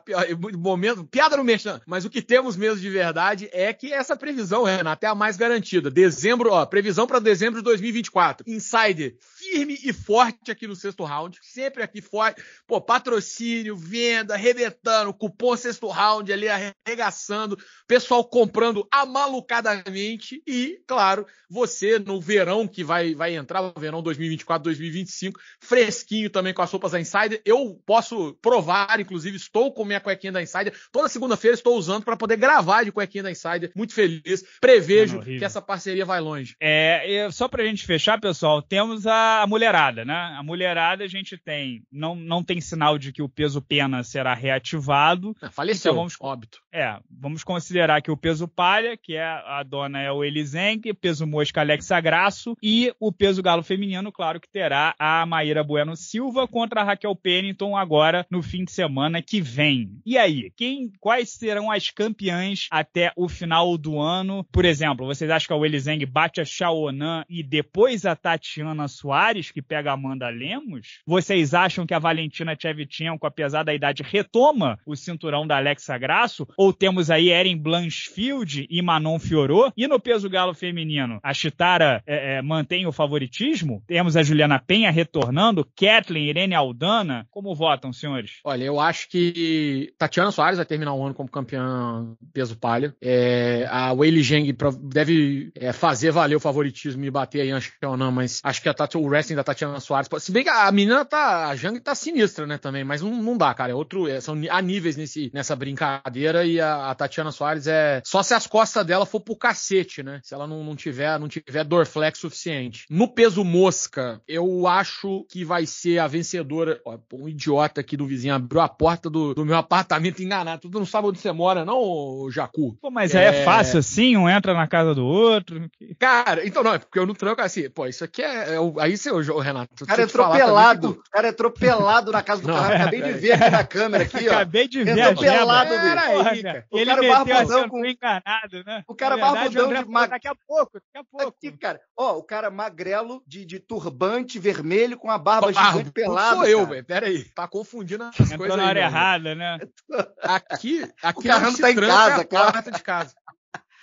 momento, piada no merchan. Mas o que temos mesmo de verdade é que essa previsão, Renato, é a mais garantida. Dezembro, ó, previsão para dezembro de 2024. Insider firme e forte aqui no sexto round. Sempre aqui forte. Pô, patrocínio, venda, arrebentando, cupom sexto round ali arregaçando, pessoal comprando amalucadamente. E, claro, você no verão que vai, vai entrar, verão 2024, 2025, fresquinho também com as roupas da Insider. Eu posso provar, inclusive, estou com minha cuequinha da Insider. Toda segunda-feira estou usando para poder gravar de cuequinha da Insider. Muito feliz. Prevejo Mano, que essa parceria vai longe. É, só pra gente fechar, pessoal, temos a a mulherada, né? A mulherada a gente tem, não, não tem sinal de que o peso pena será reativado. É, faleceu, então vamos, óbito. É, vamos considerar que o peso palha, que é a dona é o Elisenque, peso mosca Alexa Grasso e o peso galo feminino, claro que terá a Maíra Bueno Silva contra a Raquel Pennington agora no fim de semana que vem. E aí, quem, quais serão as campeãs até o final do ano? Por exemplo, vocês acham que a Elisengue bate a Shaonan e depois a Tatiana Soares? Soares, que pega a Amanda Lemos? Vocês acham que a Valentina Tchevchenko, apesar da idade, retoma o cinturão da Alexa Grasso? Ou temos aí Erin Blanchfield e Manon Fioró? E no peso galo feminino, a Chitara é, é, mantém o favoritismo? Temos a Juliana Penha retornando, Kathleen, Irene Aldana. Como votam, senhores? Olha, eu acho que Tatiana Soares vai terminar o ano como campeã peso palha. É, a Weili Zheng deve é, fazer valer o favoritismo e bater a Yan Xiaonan, mas acho que a Tatiana wrestling da Tatiana Soares. Se bem que a menina tá. A Jang tá sinistra, né, também, mas não, não dá, cara. É outro. É, são, há níveis nesse, nessa brincadeira e a, a, Tatiana Soares é. Só se as costas dela for pro cacete, né? Se ela não, não tiver, não tiver Dorflex suficiente. No peso mosca, eu acho que vai ser a vencedora. Ó, um idiota aqui do vizinho abriu a porta do, do meu apartamento enganado. Tu não sabe onde você mora, não, Jacu? Pô, mas é... é fácil assim, um entra na casa do outro. Cara, então não, é porque eu não tranco assim, pô, isso aqui é. é aí aconteceu, é Renato? O cara é tá atropelado. O cara é atropelado na casa do não, carro. É, acabei é, de ver aqui na câmera. Aqui, ó. Acabei de ver. Atropelado dele. Cara. O ele cara é barbudão com... né? O cara é verdade, barbudão de mag... Daqui a pouco, daqui a pouco. Aqui, cara. Ó, o cara magrelo de, de turbante vermelho com a barba de gigante pelada. Sou eu, velho. Pera aí. Tá confundindo as Entrou coisas na hora aí, errada, né? *laughs* Aqui, aqui o carro tá em casa, cara. de casa.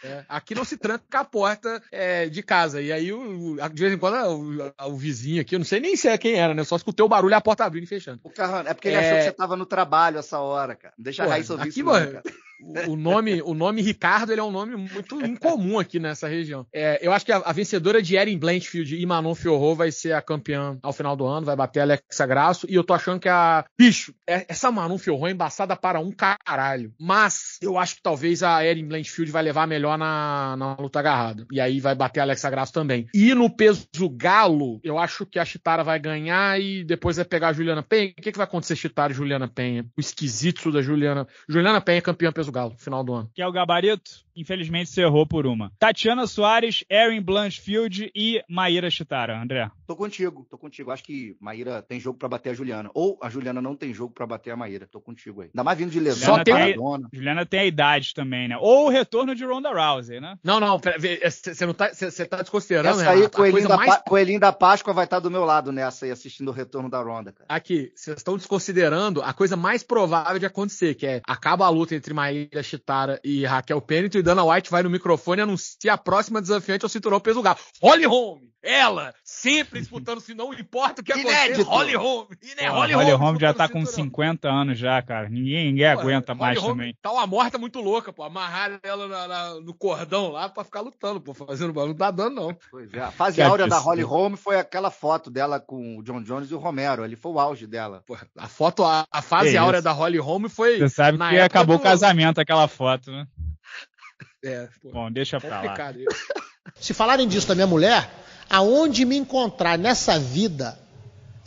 É. Aqui não se tranca a porta é, de casa. E aí, o, o, de vez em quando, o, o, vizinho aqui, eu não sei nem se é quem era, né? Eu só escutei o barulho a porta abrindo e fechando. O Carrano, é porque ele é... achou que você tava no trabalho essa hora, cara. deixa a Raíssa ouvir aqui, isso, mano. cara o nome, o nome Ricardo ele é um nome muito incomum aqui nessa região. É, eu acho que a, a vencedora de Erin Blanchfield e Manon Fiorro vai ser a campeã ao final do ano, vai bater a Alexa Grasso. E eu tô achando que a. Bicho, é, essa Manon Fiorro é embaçada para um caralho. Mas eu acho que talvez a Erin Blanchfield vai levar melhor na, na luta agarrada. E aí vai bater a Alexa Grasso também. E no peso galo, eu acho que a Chitara vai ganhar e depois vai pegar a Juliana Penha. O que, que vai acontecer, Chitara e Juliana Penha? O esquisito da Juliana. Juliana Penha, é campeã peso do Galo, final do ano. Que é o gabarito? Infelizmente, você errou por uma. Tatiana Soares, Erin Blanchfield e Maíra Chitara, André. Tô contigo, tô contigo. Acho que Maíra tem jogo para bater a Juliana. Ou a Juliana não tem jogo para bater a Maíra. Tô contigo aí. Ainda mais vindo de lesão. Só tem... Juliana tem a idade também, né? Ou o retorno de Ronda Rousey, né? Não, não. Você é, não tá, cê, cê tá desconsiderando, Essa né, aí, coelhinho, da mais... coelhinho da Páscoa vai estar tá do meu lado nessa aí, assistindo o retorno da Ronda, cara. Aqui, vocês estão desconsiderando a coisa mais provável de acontecer, que é acaba a luta entre Maíra Chitara e Raquel Pênito e Dana White vai no microfone e anuncia a próxima desafiante ao cinturão peso galo. Holly Holm, ela, sempre disputando, se não importa o que aconteça, Holly Holm. Né? Holly, Holm, Holm já tá com 50 anos já, cara. Ninguém, ninguém pô, aguenta Holly mais Holm também. Tá uma morta muito louca, pô. Amarrar ela na, na, no cordão lá pra ficar lutando, pô. Fazendo barulho, não tá dando não. Pois é. A fase que áurea é da Holly Holm foi aquela foto dela com o John Jones e o Romero. Ali foi o auge dela. Pô, a foto, a, a fase é áurea da Holly Holm foi... Você sabe que acabou o casamento aquela foto, né? É, pô, Bom, deixa é pra lá. *laughs* Se falarem disso da minha mulher, aonde me encontrar nessa vida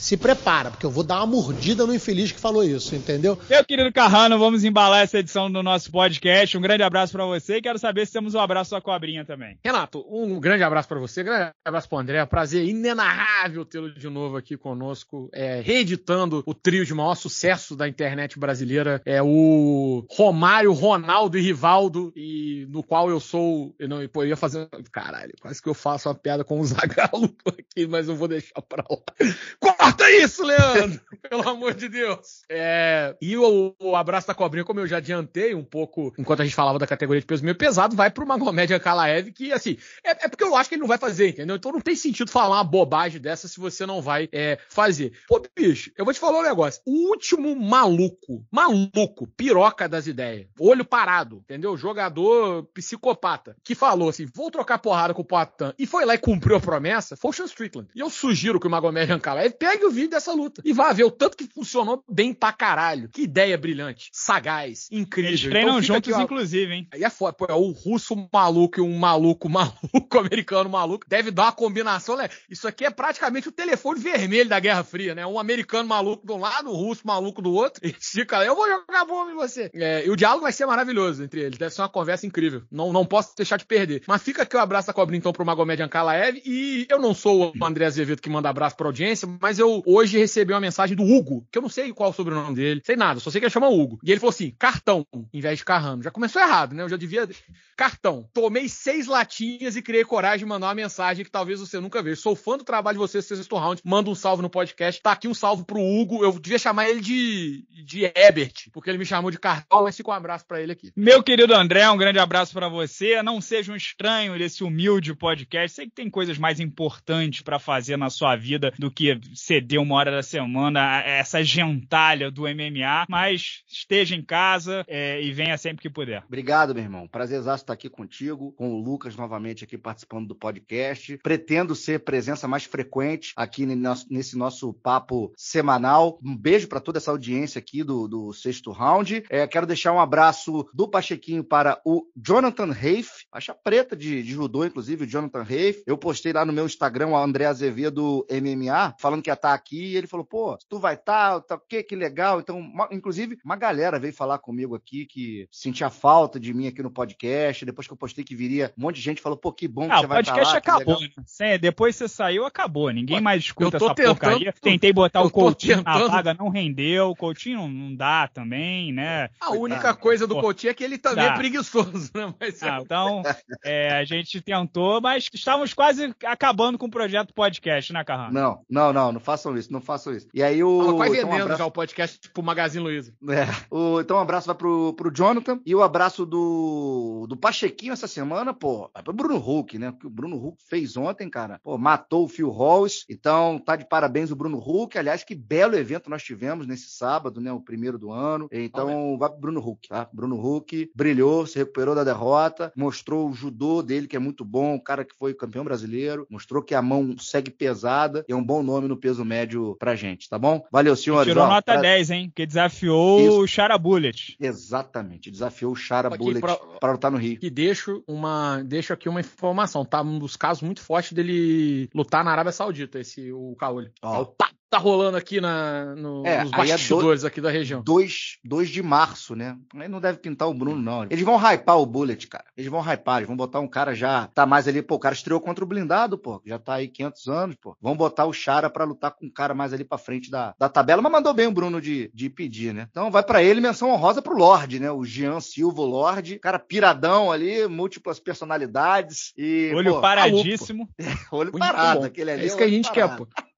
se prepara, porque eu vou dar uma mordida no infeliz que falou isso, entendeu? Meu querido Carrano, vamos embalar essa edição do nosso podcast. Um grande abraço para você e quero saber se temos um abraço à cobrinha também. Renato, um grande abraço para você, um grande abraço para André. É prazer inenarrável tê-lo de novo aqui conosco, é, reeditando o trio de maior sucesso da internet brasileira, é o Romário, Ronaldo e Rivaldo, e no qual eu sou, eu não eu ia fazer, caralho, quase que eu faço uma piada com o Zagallo *laughs* aqui, mas eu vou deixar para lá. Corta isso, Leandro! *laughs* Pelo amor de Deus! É, e o, o, abraço da cobrinha, como eu já adiantei um pouco, enquanto a gente falava da categoria de peso meio pesado, vai pro Magomed Ankalaev, que assim, é, é, porque eu acho que ele não vai fazer, entendeu? Então não tem sentido falar uma bobagem dessa se você não vai é, fazer. Pô, bicho, eu vou te falar um negócio. O último maluco, maluco, piroca das ideias, olho parado, entendeu? Jogador psicopata, que falou assim: vou trocar porrada com o Poitin e foi lá e cumpriu a promessa, foi o Sean Strickland. E eu sugiro que o Magomed Ankalaev pegue pegue o vídeo dessa luta e vá ver o tanto que funcionou bem pra caralho. Que ideia brilhante, sagaz, incrível. Eles então treinam então, juntos, aqui, inclusive, hein? Aí é foda. Pô, é o russo maluco e um maluco *laughs* maluco, americano maluco. Deve dar uma combinação, né? Isso aqui é praticamente o telefone vermelho da Guerra Fria, né? Um americano maluco de um lado, um russo maluco do outro. E fica lá, eu vou jogar bomba em você. É, e o diálogo vai ser maravilhoso entre eles. Deve ser uma conversa incrível. Não, não posso deixar de perder. Mas fica aqui o abraço da cobrinha então, pro Magomed Ankalaev. E eu não sou o André Azevedo que manda abraço pra audiência, mas eu eu hoje recebi uma mensagem do Hugo, que eu não sei qual é o sobrenome dele, sei nada, só sei que ele chama Hugo. E ele falou assim: cartão, em vez de carrano. Já começou errado, né? Eu já devia. Cartão. Tomei seis latinhas e criei coragem de mandar uma mensagem que talvez você nunca veja. Sou fã do trabalho de vocês, sexto round. Manda um salve no podcast. Tá aqui um salve pro Hugo. Eu devia chamar ele de, de Ebert, porque ele me chamou de cartão, mas fica um abraço para ele aqui. Meu querido André, um grande abraço para você. Não seja um estranho desse humilde podcast. Sei que tem coisas mais importantes para fazer na sua vida do que ser ceder uma hora da semana a essa gentalha do MMA, mas esteja em casa é, e venha sempre que puder. Obrigado, meu irmão. Prazer estar aqui contigo, com o Lucas novamente aqui participando do podcast. Pretendo ser presença mais frequente aqui nesse nosso papo semanal. Um beijo para toda essa audiência aqui do, do sexto round. É, quero deixar um abraço do Pachequinho para o Jonathan Reif, acha preta de, de judô, inclusive, o Jonathan Reif. Eu postei lá no meu Instagram, a André Azevedo MMA, falando que a estar tá aqui. E ele falou, pô, tu vai estar, tá, tá, que, que legal. Então, uma, inclusive, uma galera veio falar comigo aqui que sentia falta de mim aqui no podcast. Depois que eu postei que viria, um monte de gente falou, pô, que bom que ah, você vai estar tá lá. o podcast acabou. Né? depois você saiu, acabou. Ninguém mais escuta essa tentando, porcaria. Tentei botar o Coutinho na vaga, não rendeu. O Coutinho não dá também, né? A única ah, coisa do pô, Coutinho é que ele também tá. é preguiçoso, né? Mas, ah, é... Então, é, a gente tentou, mas estávamos quase acabando com o projeto podcast, né, Carrão? Não, não, não, não façam isso, não façam isso. E aí o. Tava quase então, um já o podcast pro Magazine Luiza. É. O... Então, um abraço vai pro, pro Jonathan. E o um abraço do, do Pachequinho essa semana, pô, Vai pro Bruno Hulk, né? O que o Bruno Hulk fez ontem, cara. Pô, matou o Phil Halls. Então, tá de parabéns o Bruno Hulk. Aliás, que belo evento nós tivemos nesse sábado, né? O primeiro do ano. Então, vai pro Bruno Hulk, tá? Bruno Hulk brilhou, se recuperou da derrota, mostrou o judô dele, que é muito bom, o cara que foi campeão brasileiro, mostrou que a mão segue pesada, é um bom nome no peso médio pra gente, tá bom? Valeu, senhores. E tirou ó, nota pra... 10, hein? Que desafiou Isso. o Chara Bullet. Exatamente, desafiou o Chara aqui Bullet pra... lutar no Rio. E deixo uma, deixo aqui uma informação, tá? Um dos casos muito fortes dele lutar na Arábia Saudita, esse o Caolho. Ó, é o tá rolando aqui na, no, é, nos bastidores é do, aqui da região. 2, de março, né? Aí não deve pintar o Bruno, não. Eles vão hypar o Bullet, cara. Eles vão hypar, eles vão botar um cara já. Tá mais ali, pô, o cara estreou contra o blindado, pô. Já tá aí 500 anos, pô. Vão botar o Chara para lutar com um cara mais ali pra frente da, da tabela, mas mandou bem o Bruno de, de pedir, né? Então vai para ele menção honrosa pro Lorde, né? O Jean Silva, Lorde. Cara piradão ali, múltiplas personalidades. E, olho pô, paradíssimo. é, *laughs* olho Muito parado, bom. aquele ali. É isso é que a gente parado. quer, pô. *laughs*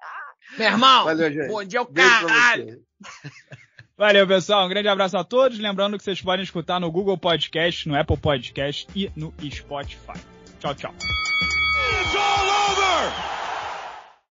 Meu irmão, Valeu, gente. bom dia o caralho. Valeu, pessoal. Um grande abraço a todos. Lembrando que vocês podem escutar no Google Podcast, no Apple Podcast e no Spotify. Tchau, tchau. It's all over!